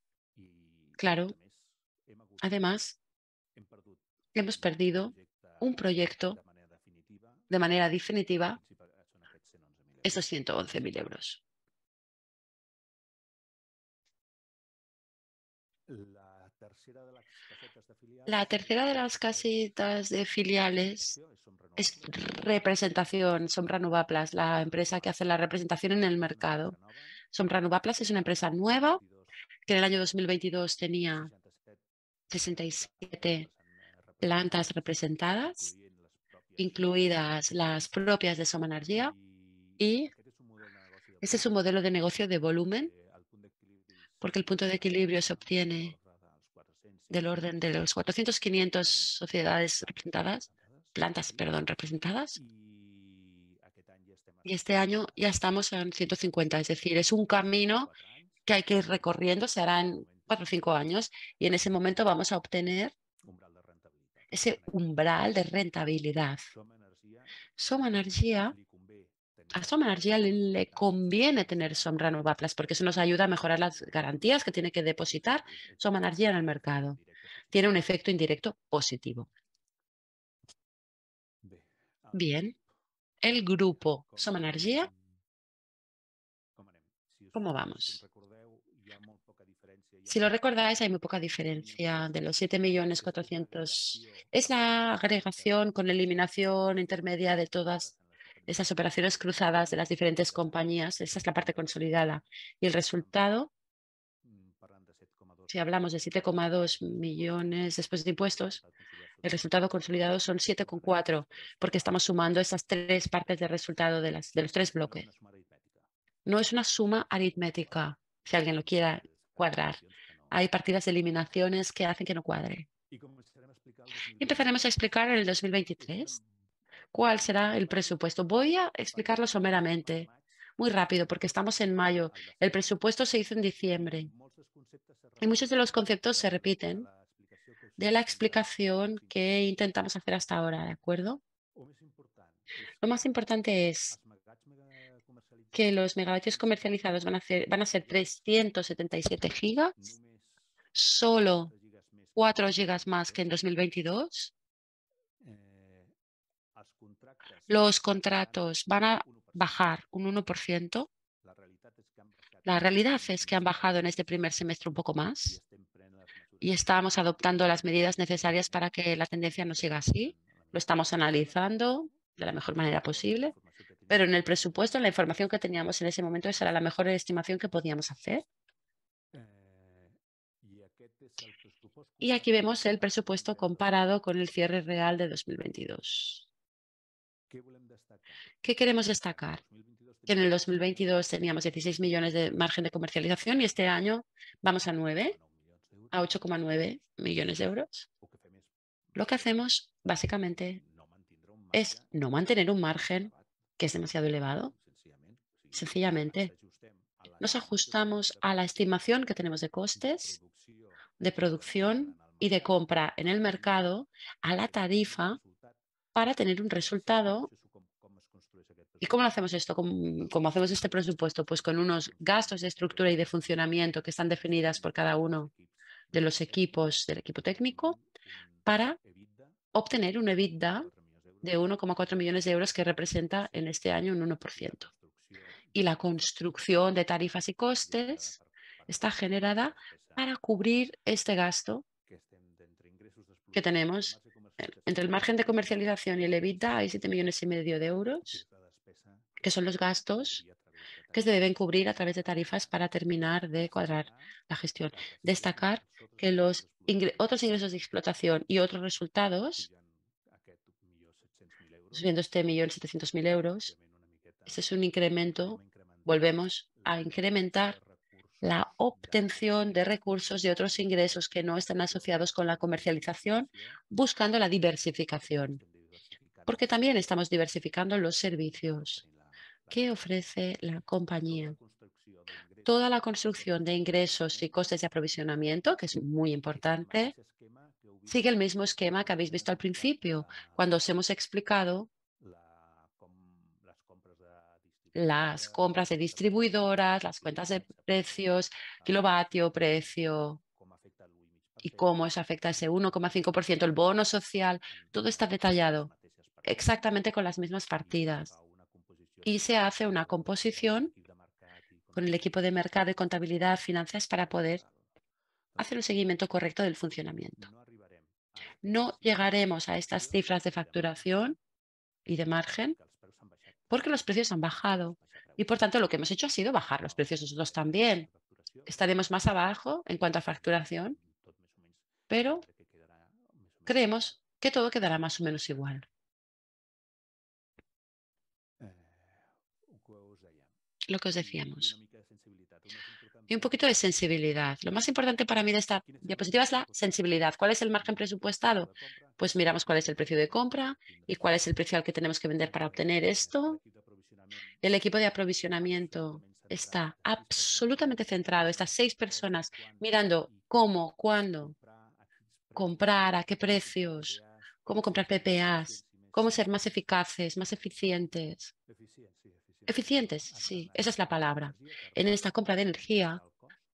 claro, este además, hemos perdido un proyecto
de manera definitiva,
esos 111.000 euros.
La tercera de las casitas de filiales
es representación, son Renovaplas, la empresa que hace la representación en el mercado. Son Renovables es una empresa nueva que en el año 2022 tenía 67 plantas representadas, incluidas las propias de Soma Y ese es un modelo de negocio de volumen, porque el punto de equilibrio se obtiene del orden de los 400-500 sociedades representadas, plantas, perdón, representadas y este año ya estamos en 150, es decir, es un camino que hay que ir recorriendo, se hará en cuatro o cinco años y en ese momento vamos a obtener ese umbral de rentabilidad. Soma Energía, a Soma Energía le conviene tener Soma Renovables porque eso nos ayuda a mejorar las garantías que tiene que depositar Soma Energía en el mercado. Tiene un efecto indirecto positivo. Bien el grupo. Soma Energía, ¿Cómo vamos? Si lo recordáis, hay muy poca diferencia de los 7.400.000. Es la agregación con eliminación intermedia de todas esas operaciones cruzadas de las diferentes compañías. Esa es la parte consolidada. Y el resultado si hablamos de 7,2 millones después de impuestos, el resultado consolidado son 7,4, porque estamos sumando esas tres partes del resultado de, los tres bloques. No es una suma aritmética, si alguien lo quiera cuadrar. Hay partidas de eliminaciones que hacen que no cuadre. Y empezaremos a explicar en el 2023 cuál será el presupuesto. Voy a explicarlo someramente muy rápido porque estamos en mayo. El presupuesto se hizo en diciembre y muchos de los conceptos se repiten de la explicación que intentamos hacer hasta ahora, ¿de acuerdo? Lo más importante es que los megavatios comercializados van a, hacer, van a ser 377 gigas, solo 4 gigas más que en 2022. Eh, los contratos van a bajar un 1%. La realidad es que han bajado en este primer semestre un poco más y estamos adoptando las medidas necesarias para que la tendencia no siga así. Lo estamos analizando de la mejor manera posible, pero en el presupuesto, la información que teníamos en ese momento, esa era la mejor estimación que podíamos hacer.
Eh,
y aquí vemos el presupuesto comparado con el cierre real de 2022. ¿Qué queremos destacar? Que en el 2022 teníamos 16 millones de margen de comercialización y este año vamos a 9, a 8,9 millones de euros. Lo que hacemos básicamente es no mantener un margen que es demasiado elevado. Sencillamente, nos ajustamos a la estimación que tenemos de costes, de producción y de compra en el mercado, a la tarifa, para tener un resultado ¿Y cómo hacemos esto? ¿Cómo, hacemos este presupuesto? Pues con unos gastos de estructura y de funcionamiento que están definidas por cada uno de los equipos del equipo técnico para obtener un EBITDA de 1,4 millones de euros que representa en este año un 1%. Y la construcción de tarifas y costes está generada para cubrir este gasto que tenemos. Entre el margen de comercialización y el EBITDA hay 7 millones y medio de euros que son los gastos que se deben cubrir a través de tarifas para terminar de cuadrar la gestión. Destacar que los otros ingresos de explotación y otros resultados, subiendo este millón setecientos mil euros, este es un incremento, volvemos a incrementar la obtención de recursos de otros ingresos que no están asociados con la comercialización, buscando la diversificación, porque también estamos diversificando los servicios ¿Qué ofrece la compañía? Toda la construcción de ingresos y costes de aprovisionamiento, que es muy importante, sigue el mismo esquema que habéis visto al principio, cuando os hemos explicado las compras de distribuidoras, las cuentas de precios, kilovatio, precio y cómo eso afecta ese 1,5%, el bono social, todo está detallado exactamente con las mismas partidas y se hace una composición con el equipo de mercado y contabilidad, finanzas, para poder hacer un seguimiento correcto del funcionamiento. No llegaremos a estas cifras de facturación y de margen porque los precios han bajado y por tanto lo que hemos hecho ha sido bajar los precios nosotros también. Estaremos más abajo en cuanto a facturación, pero creemos que todo quedará más o menos igual. lo que os decíamos. Y un poquito de sensibilidad. Lo más importante para mí de esta diapositiva es la sensibilidad. ¿Cuál es el margen presupuestado? Pues miramos cuál es el precio de compra y cuál es el precio al que tenemos que vender para obtener esto. El equipo de aprovisionamiento está absolutamente centrado. Estas seis personas mirando cómo, cuándo comprar, a qué precios, cómo comprar PPAs, cómo ser más eficaces, más eficientes eficientes, sí, esa es la palabra, en esta compra de energía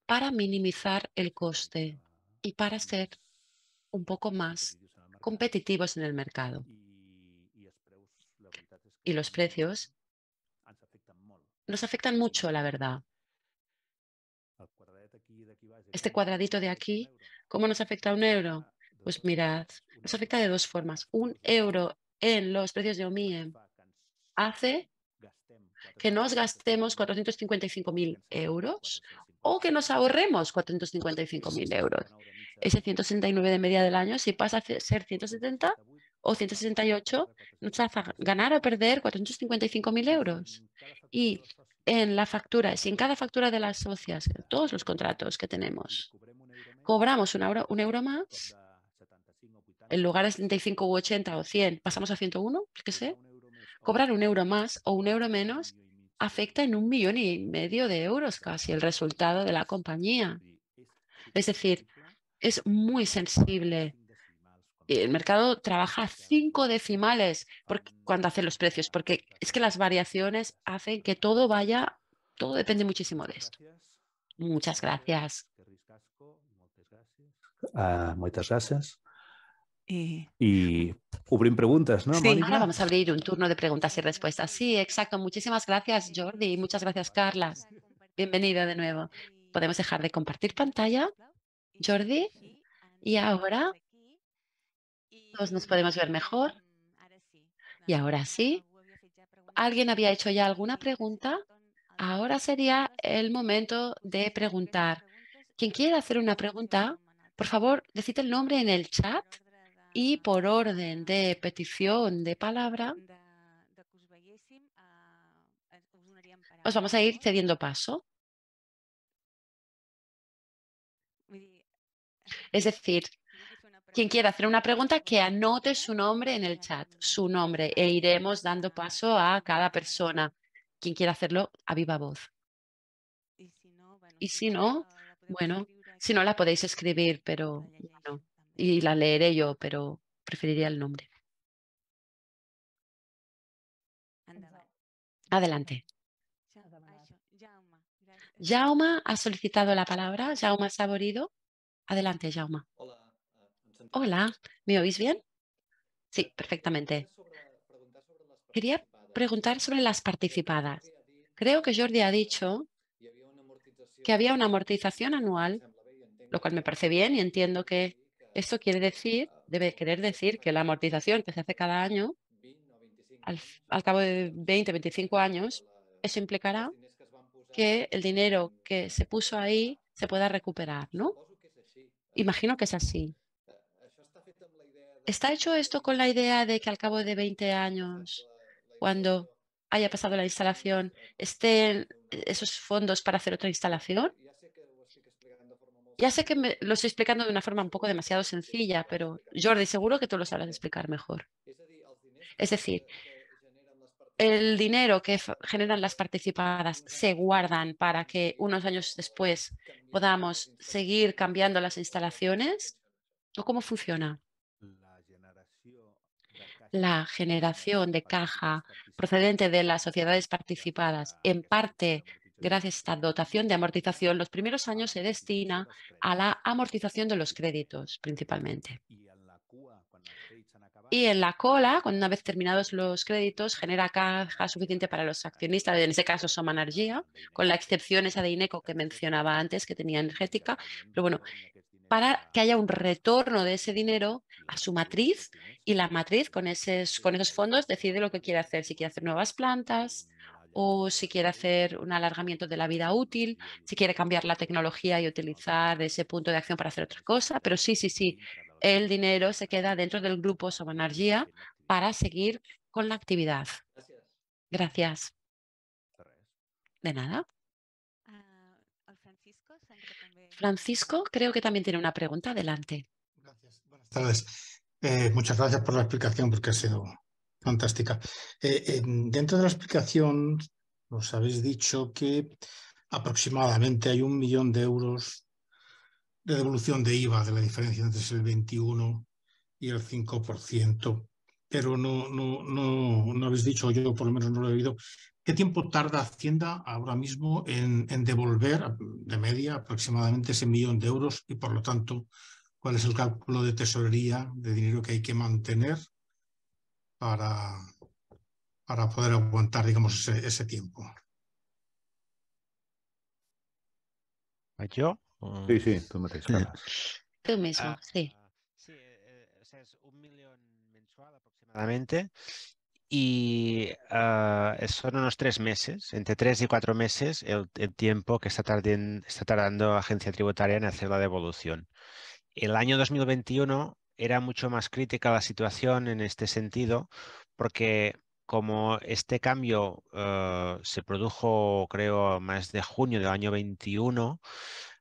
para minimizar el coste y para ser un poco más competitivos en el mercado. Y los precios nos afectan mucho, la verdad. Este cuadradito de aquí, ¿cómo nos afecta un euro? Pues mirad, nos afecta de dos formas. Un euro en los precios de OMIE hace que nos gastemos 455.000 euros o que nos ahorremos 455.000 euros. Ese 169 de media del año, si pasa a ser 170 o 168, nos hace ganar o perder 455.000 euros. Y en la factura, si en cada factura de las socias, todos los contratos que tenemos, cobramos un euro, un euro más, en lugar de 75 u 80 o 100, pasamos a 101, qué sé, Cobrar un euro más o un euro menos afecta en un millón y medio de euros casi el resultado de la compañía. Es decir, es muy sensible. El mercado trabaja cinco decimales cuando hace los precios, porque es que las variaciones hacen que todo vaya, todo depende muchísimo de esto. Muchas gracias.
Ah, muchas gracias. Eh, y, cubrir preguntas, ¿no? Sí, ahora vamos
a abrir un turno de preguntas y respuestas. Sí, exacto. Muchísimas gracias, Jordi. Muchas gracias, Carla. Bienvenido de nuevo. Podemos dejar de compartir pantalla, Jordi. Y ahora todos nos podemos ver mejor. Y ahora sí. ¿Alguien había hecho ya alguna pregunta? Ahora sería el momento de preguntar. Quien quiera hacer una pregunta, por favor, decite el nombre en el chat y por orden de petición de palabra ah, eh, os vamos a ir cediendo paso. Eh, es decir, quien quiera hacer una pregunta, que anote eh, su nombre en el chat, su nombre, e iremos dando paso a cada persona. Quien quiera hacerlo, a viva voz. Y si no, bueno, ah, si no la podéis escribir, pero ah, no y la leeré yo, pero preferiría el nombre. Adelante. Jauma ha solicitado la palabra. ha Saborido. Adelante, Jauma. Ah, Hola, ¿me oís bien? Sí, perfectamente. Quería preguntar sobre las participadas. Creo que Jordi ha dicho que había una amortización anual, lo cual me parece bien y entiendo que esto quiere decir, debe querer decir que la amortización que se hace cada año, al, cabo de 20, 25 años, eso implicará que el dinero que se puso ahí se pueda recuperar, ¿no? Imagino que es así. ¿Está hecho esto con la idea de que al cabo de 20 años, cuando haya pasado la instalación, estén esos fondos para hacer otra instalación? Ya sé que lo estoy explicando de una forma un poco demasiado sencilla, pero Jordi, seguro que tú lo sabrás explicar mejor. Es decir, el dinero que generan las participadas se guardan para que unos años después podamos seguir cambiando las instalaciones? ¿O cómo funciona? La generación de caja procedente de las sociedades participadas en parte Gracias a esta dotación de amortización, los primeros años se destina a la amortización de los créditos principalmente. Y en la cola, cuando una vez terminados los créditos, genera caja suficiente para los accionistas, en este caso Soma Energía, con la excepción esa de INECO que mencionaba antes, que tenía energética. Pero bueno, para que haya un retorno de ese dinero a su matriz y la matriz con, con esos fondos decide lo que quiere hacer, si quiere hacer nuevas plantas, o si quiere hacer un alargamiento de la vida útil, si quiere cambiar la tecnología y utilizar ese punto de acción para hacer otra cosa. Pero sí, sí, sí, el dinero se queda dentro del grupo energía para seguir con la actividad. Gracias. De nada. Ah, Francisco, creo que también tiene una pregunta. Adelante.
Gracias. Buenas tardes. Eh, muchas gracias por la explicación porque ha sido Fantástica. Eh, em, dentro de la explicación, os habéis dicho que aproximadamente hay un millón de euros de devolución de IVA de la diferencia entre el 21 y el 5%, pero no, no, no, no habéis dicho, yo por lo menos no lo he oído, ¿qué tiempo tarda Hacienda ahora mismo en devolver de media aproximadamente ese millón de euros y por lo tanto cuál es el cálculo de tesorería de dinero que hay que mantener para, para poder aguantar, digamos, ese, tiempo.
¿Yo? Sí, sí, tú me Tú
mismo, ah, sí.
Sí, eh, es un millón mensual aproximadamente y ah, son unos tres meses, entre tres y cuatro meses, el, tiempo que está tardando la agencia tributaria en hacer la devolución. El año 2021 era mucho más crítica la situación en este sentido, porque como este cambio eh, se produjo, creo, más de junio del año 21,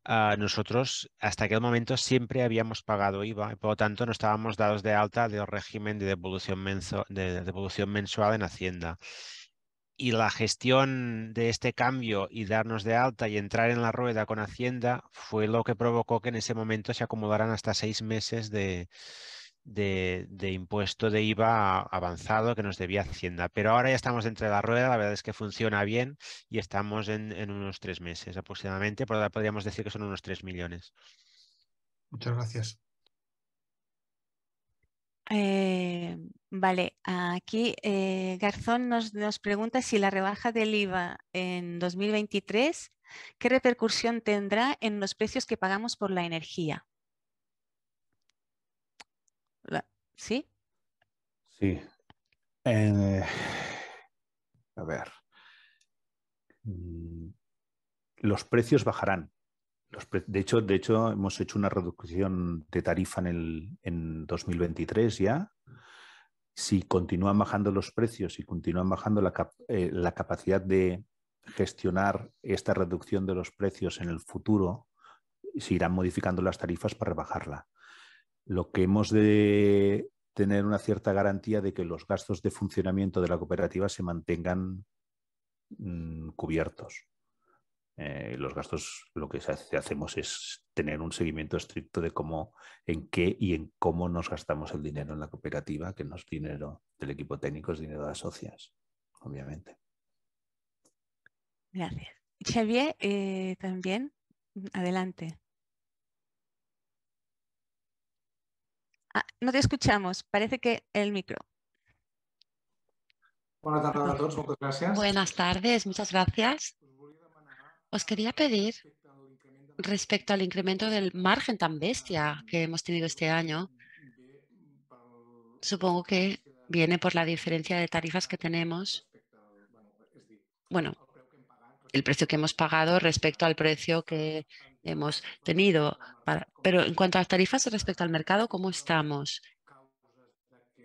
ah, nosotros hasta aquel momento siempre habíamos pagado IVA y por lo tanto no estábamos dados de alta del régimen de devolución, de devolución mensual en Hacienda y la gestión de este cambio y darnos de alta y entrar en la rueda con Hacienda fue lo que provocó que en ese momento se acumularan hasta seis meses de, impuesto de IVA avanzado que nos debía Hacienda. Pero ahora ya estamos dentro de la rueda, la verdad es que funciona bien y estamos en, unos tres meses aproximadamente, por ahora podríamos decir que son unos tres millones.
Muchas gracias.
Eh, vale, aquí eh, Garzón nos, pregunta si la rebaja del IVA en 2023, ¿qué repercusión tendrá en los precios que pagamos por la energía? ¿Sí?
Sí. Eh, a ver. Mm, los precios bajarán de, hecho, de hecho, hemos hecho una reducción de tarifa en, el, 2023 ya. Si continúan bajando los precios y si continúan bajando eh, la, capacidad de gestionar esta reducción de los precios en el futuro, se irán modificando las tarifas para rebajarla. Lo que hemos de tener una cierta garantía de que los gastos de funcionamiento de la cooperativa se mantengan mm, cubiertos. Eh, los gastos, lo que hacemos es tener un seguimiento estricto de cómo, en qué y en cómo nos gastamos el dinero en la cooperativa, que no es dinero del equipo técnico, es dinero de las
socias,
obviamente. Gracias. Xavier, eh, también, adelante. Ah, no te escuchamos, parece que el micro.
Buenas tardes a todos, muchas gracias. Buenas
tardes, muchas gracias. Os quería pedir, respecto al incremento del margen tan bestia que hemos tenido este año, supongo que viene por la diferencia de tarifas que tenemos. Bueno, el precio que hemos pagado respecto al precio que hemos tenido. pero en cuanto a las tarifas respecto al mercado, ¿cómo estamos?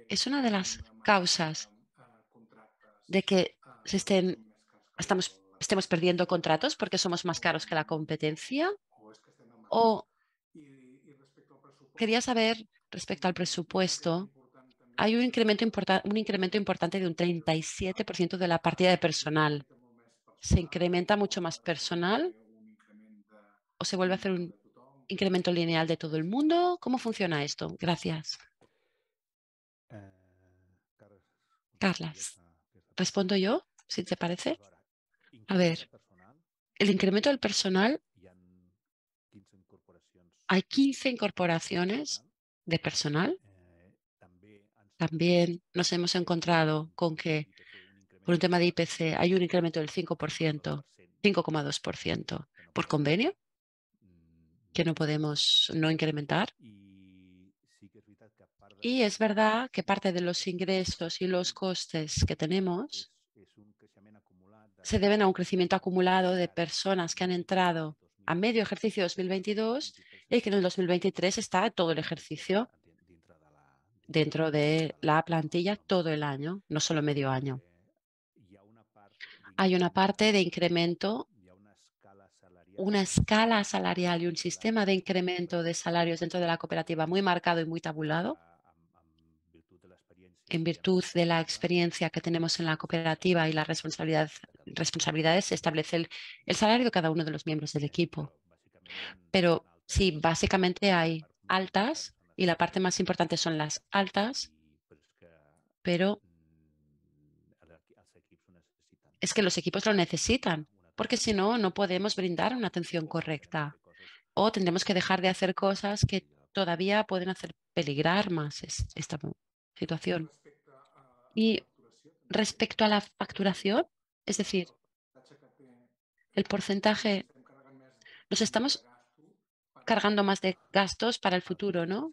Es una de las causas de que se estén, estamos estemos perdiendo contratos porque somos más caros que la competencia? O quería saber respecto al presupuesto, hay un incremento, un incremento importante de un 37% de la partida de personal. Este ¿Se incrementa mucho más personal o se vuelve a hacer un incremento lineal de todo el mundo? ¿Cómo funciona esto? Gracias. Eh, Carlas, ¿respondo yo, si te parece? Pues a ver, el incremento del personal, hay 15 incorporaciones de personal. También nos hemos encontrado con que por un tema de IPC hay un incremento del 5%, 5,2% por convenio que no podemos no incrementar. Y es verdad que parte de los ingresos y los costes que tenemos se deben a un crecimiento acumulado de personas que han entrado a medio ejercicio 2022 y que en el 2023 está todo el ejercicio dentro de la plantilla todo el año, no solo medio año. Hay una parte de incremento, una escala salarial y un sistema de incremento de salarios dentro de la cooperativa muy marcado y muy tabulado en virtud de la experiencia que tenemos en la cooperativa y la responsabilidad responsabilidades establece el, el salario de cada uno de los miembros del equipo. Pero sí, básicamente hay altas y la parte más importante son las altas, pero es que los equipos lo necesitan, porque si no, no podemos brindar una atención correcta o tendremos que dejar de hacer cosas que todavía pueden hacer peligrar más esta situación. Y respecto a la facturación, es decir, el porcentaje, nos estamos cargando más de gastos para el futuro, ¿no?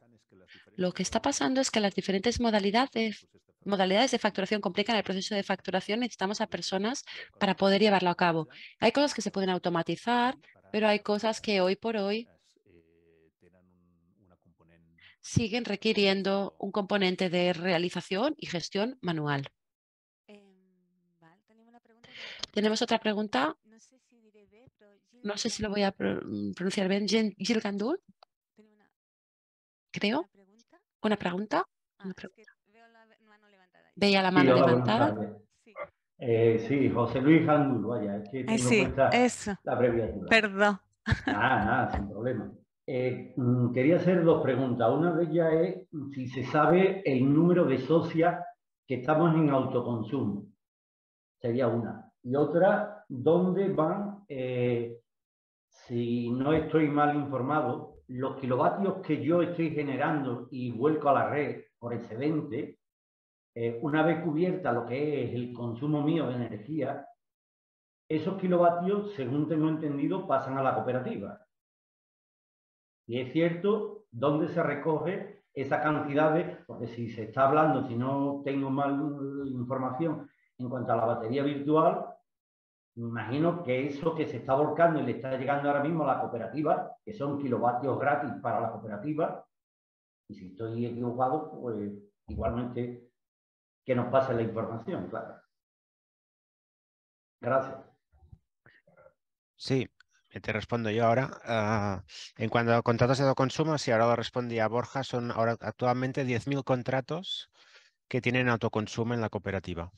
Lo que está pasando es que las diferentes modalidades, de facturación complican el proceso de facturación. Necesitamos a personas para poder llevarlo a cabo. Hay cosas que se pueden automatizar, pero hay cosas que hoy por hoy siguen requiriendo un componente de realización y gestión manual. Tenemos otra pregunta. No sé si lo voy a mm, pronunciar bien. Gil Gandul, creo. ¿Una pregunta? Una pregunta. Ah, Veía la mano levantada.
Eh, sí, José Luis Gandul, vaya, es que eh, tengo sí, la abreviatura. Perdón. Ah, nada, sin problema. Eh, mm, quería hacer dos preguntas. Una de ellas es si se sabe el número de socias que estamos en autoconsumo. Sería una y otra ¿dónde van, eh, si no estoy mal informado, los kilovatios que yo estoy generando y vuelco a la red por excedente, eh, una vez cubierta lo que es el consumo mío de energía, esos kilovatios, según tengo entendido, pasan a la cooperativa. Y es cierto, ¿dónde se recoge esa cantidad de, porque si se está hablando, si no tengo mal información, en cuanto a la batería virtual, me imagino que eso que se está volcando y le está llegando ahora mismo a la cooperativa, que son kilovatios gratis para la cooperativa, y si estoy equivocado, pues igualmente que nos pase la información, claro. Gracias. Sí,
te respondo yo ahora. Ah, en cuanto a contratos de autoconsumo, si ahora lo respondía Borja, son ahora actualmente 10.000 contratos que tienen autoconsumo en la cooperativa.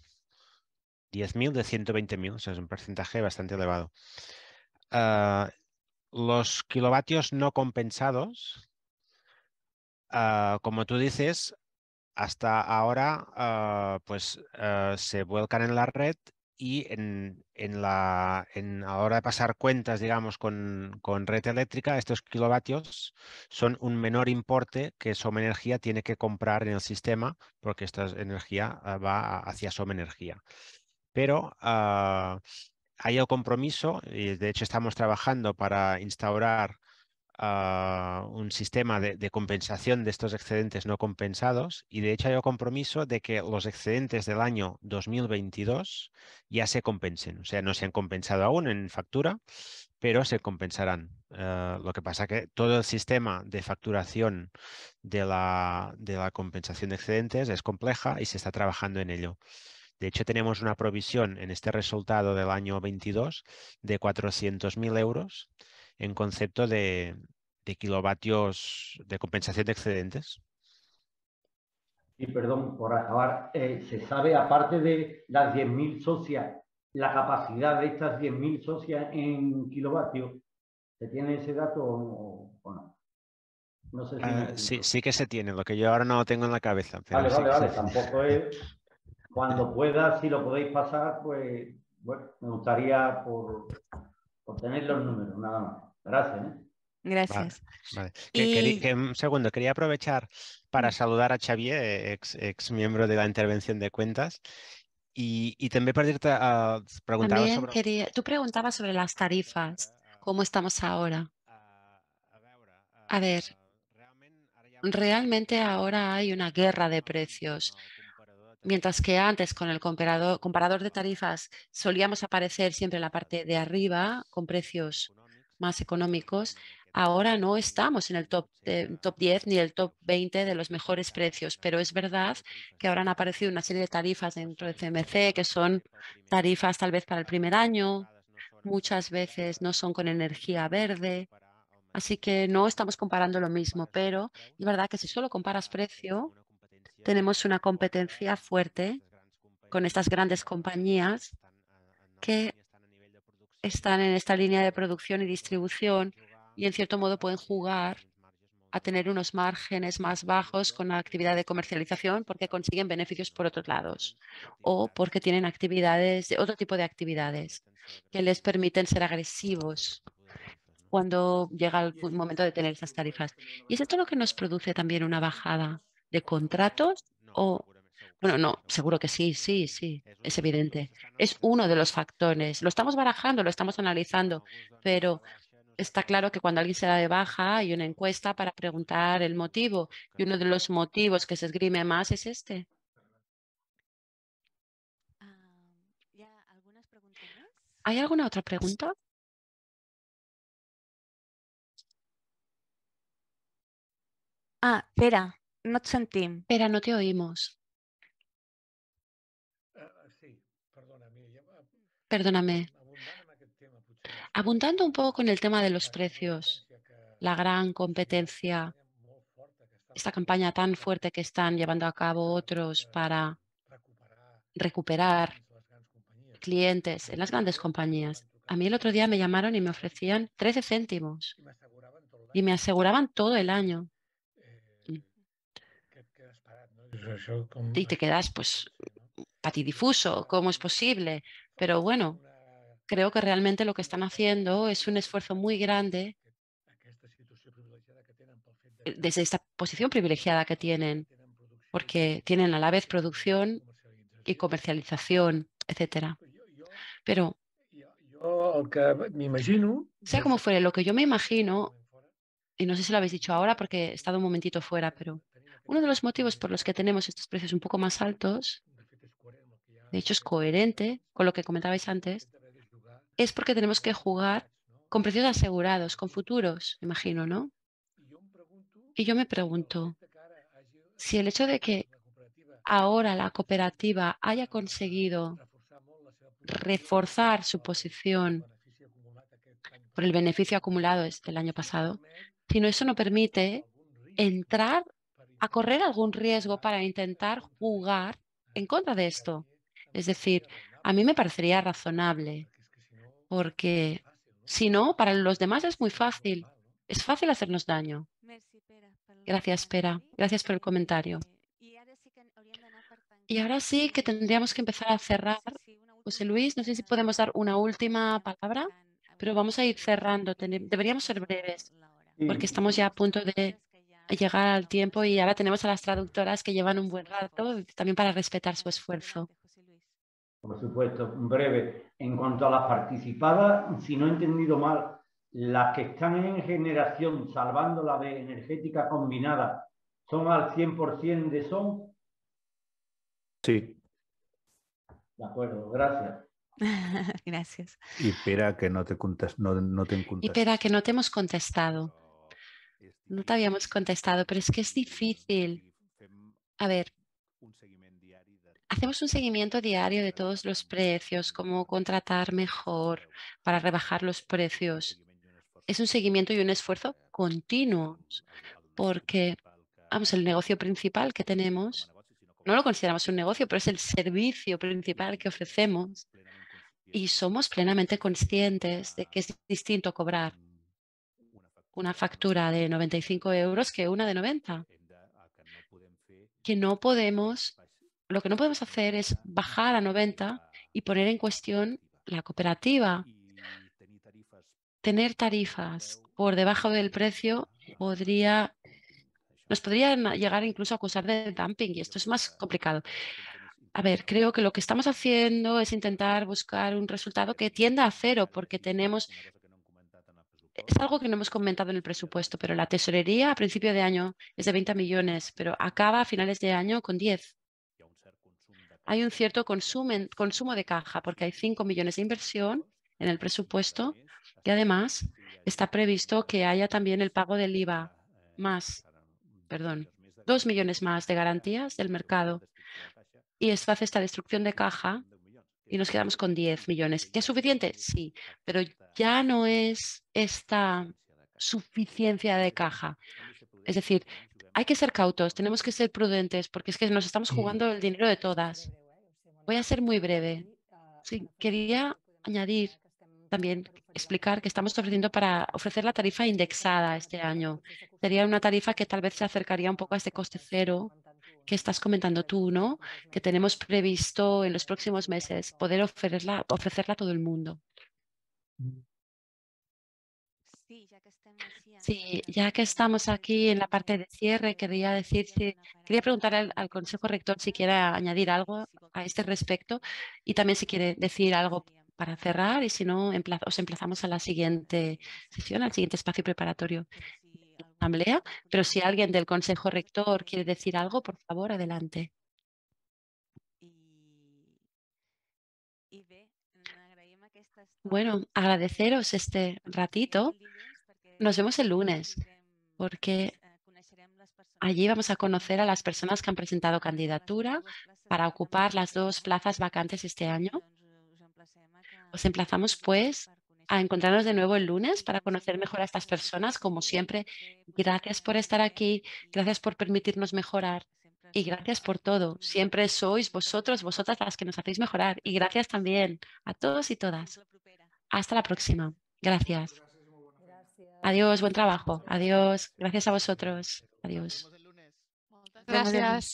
10.000 de 120.000, o sea, es un porcentaje bastante elevado. Ah, los kilovatios no compensados, ah, como tú dices, hasta ahora ah, pues se vuelcan en la red y en, la, en, a la hora de pasar cuentas, digamos, con, con, red eléctrica, estos kilovatios son un menor importe que Soma Energía tiene que comprar en el sistema porque esta energía va hacia Soma Energía pero ah, hay compromiso, y de hecho estamos trabajando para instaurar ah, un sistema de, compensación de estos excedentes no compensados, y de hecho hay el compromiso de que los excedentes del año 2022 ya se compensen, o sea, no se han compensado aún en factura, pero se compensarán. Ah, lo que pasa que todo el sistema de facturación de la compensación de excedentes es compleja y se está trabajando en ello. De hecho, tenemos una provisión en este resultado del año 22 de 400.000 euros en concepto de, kilovatios de compensación de excedentes.
Y perdón, por acabar, eh, ¿se sabe, aparte de las 10.000 socias, la capacidad de estas 10.000 socias en kilovatios? ¿Se tiene ese dato o, no? Ah, sí,
sí que se tiene, lo que yo ahora no tengo en la cabeza. vale, vale, vale, tampoco
es cuando pueda, si lo podéis pasar, pues bueno, me gustaría por, tener los números, nada más.
Gracias.
¿eh? Gracias. un segundo, quería aprovechar para saludar a Xavier, ex, miembro de la intervención de cuentas, y, y también para irte a eh, preguntar sobre...
Tú preguntabas sobre las tarifas, cómo estamos ahora. A ver, realmente ahora hay una guerra de precios. Mientras que antes con el comparador, comparador de tarifas solíamos aparecer siempre en la parte de arriba con precios más económicos, ahora no estamos en el top, top 10 ni el top 20 de los mejores precios, pero es verdad que ahora han aparecido una serie de tarifas dentro de CMC que son tarifas tal vez para el primer año, muchas veces no son con energía verde, así que no estamos comparando lo mismo, pero es verdad que si solo comparas precio, tenemos una competencia fuerte con estas grandes compañías que están en esta línea de producción y distribución y en cierto modo pueden jugar a tener unos márgenes más bajos con la actividad de comercialización porque consiguen beneficios por otros lados o porque tienen actividades, de otro tipo de actividades que les permiten ser agresivos cuando llega el momento de tener esas tarifas. Y es esto lo que nos produce también una bajada de contratos o... Bueno, no, seguro que sí, sí, sí, es evidente. Es uno de los factores. Lo estamos barajando, lo estamos analizando, pero está claro que cuando alguien se da de baja hay una encuesta para preguntar el motivo y uno de los motivos que se esgrime más es este. ¿Hay alguna otra pregunta? Ah, espera no no te oímos.
Ah, ah,
Perdóname. Abundando un poco con el tema de los precios, la gran competencia, esta campaña tan fuerte que están llevando a cabo otros eh, para recuperar clientes en las grandes compañías. A mí el otro día me llamaron y me ofrecían 13 céntimos y me aseguraban todo el año. y te quedas pues patidifuso, ¿cómo es posible? Pero bueno, creo que realmente lo que están haciendo es un esfuerzo muy grande desde esta posición privilegiada que tienen, porque tienen a la vez producción y comercialización, etcétera. Pero sea como fuere, lo que yo me imagino, y no sé si lo habéis dicho ahora porque he estado un momentito fuera, pero uno de los motivos por los que tenemos estos precios un poco más altos, de hecho es coherente con lo que comentabais antes, es porque tenemos que jugar con precios asegurados, con futuros, imagino, ¿no? Y yo me pregunto si el hecho de que ahora la cooperativa haya conseguido reforzar su posición por el beneficio acumulado este, el año pasado, sino eso no permite entrar a correr algún riesgo para intentar jugar en contra de esto. Es decir, a mí me parecería razonable, porque si no, para los demás es muy fácil. Es fácil hacernos daño. Gracias, Pera. ¿eh? Gracias por el comentario. Eh, y ahora sí que tendríamos que empezar a cerrar. José Luis, no sé si podemos dar una última palabra, pero vamos a ir cerrando. Deberíamos ser breves porque estamos ya a punto de llegar al tiempo y ahora tenemos a las traductoras que llevan un buen rato también para respetar su esfuerzo.
Por supuesto, breve. En cuanto a las participadas, si no he entendido mal, las que están en generación salvando la de energética combinada, ¿son al 100% de son? Sí. De acuerdo, gracias.
gracias.
Y espera que no te, no, Y espera
que no te hemos contestado no te habíamos contestado, pero es que es difícil. A ver, hacemos un seguimiento diario de todos los precios, cómo contratar mejor para rebajar los precios. Es un seguimiento y un esfuerzo continuos, porque vamos, el negocio principal que tenemos, no lo consideramos un negocio, pero es el servicio principal que ofrecemos y somos plenamente conscientes de que es distinto cobrar una factura de 95 euros que una de 90. Que no podemos, lo que no podemos hacer es bajar a 90 y poner en cuestión la cooperativa. Tener tarifas por debajo del precio podría, nos podría llegar incluso a acusar de dumping y esto es más complicado. A ver, creo que lo que estamos haciendo es intentar buscar un resultado que tienda a cero porque tenemos es algo que no hemos comentado en el presupuesto, pero la tesorería a principio de año es de 20 millones, pero acaba a finales de año con 10. Hay un cierto consumo de caja porque hay 5 millones de inversión en el presupuesto y además está previsto que haya también el pago del IVA eh, más, perdón, 2 millones más de garantías del mercado. Y esto hace esta destrucción de caja y nos quedamos con 10 millones. ¿Ya es suficiente? Sí, pero ya no es esta suficiencia de caja. Es decir, hay que ser cautos, tenemos que ser prudentes, porque es que nos estamos mm. jugando el dinero de todas. Voy a ser muy breve. Sí, quería añadir también explicar que estamos ofreciendo para ofrecer la tarifa indexada este año. Sería una tarifa que tal vez se acercaría un poco a este coste cero que estás comentando tú, ¿no? Que tenemos previsto en los próximos meses poder ofrecerla, ofrecerla a todo el mundo. Mm. Sí, ya que estamos aquí en la parte de cierre, quería decir quería preguntar al, Consejo Rector si quiere añadir algo a este respecto y también si quiere decir algo para cerrar y si no, os emplazamos a la siguiente sesión, al siguiente espacio preparatorio pero si alguien del Consejo Rector quiere decir algo, por favor, adelante. Bueno, agradeceros este ratito. Nos vemos el lunes, mm, porque eh, allí vamos a conocer a las personas que han presentado candidatura para ocupar las dos plazas vacantes este año. Os emplazamos, pues, a encontrarnos de nuevo el lunes para conocer mejor a estas personas. Como siempre, gracias por estar aquí, gracias por permitirnos mejorar y gracias por todo. Siempre sois vosotros, vosotras las que nos hacéis mejorar y gracias también a todos y todas. Hasta la próxima. Gracias. Adiós, buen trabajo. Adiós. Gracias a vosotros. Adiós.
Gracias.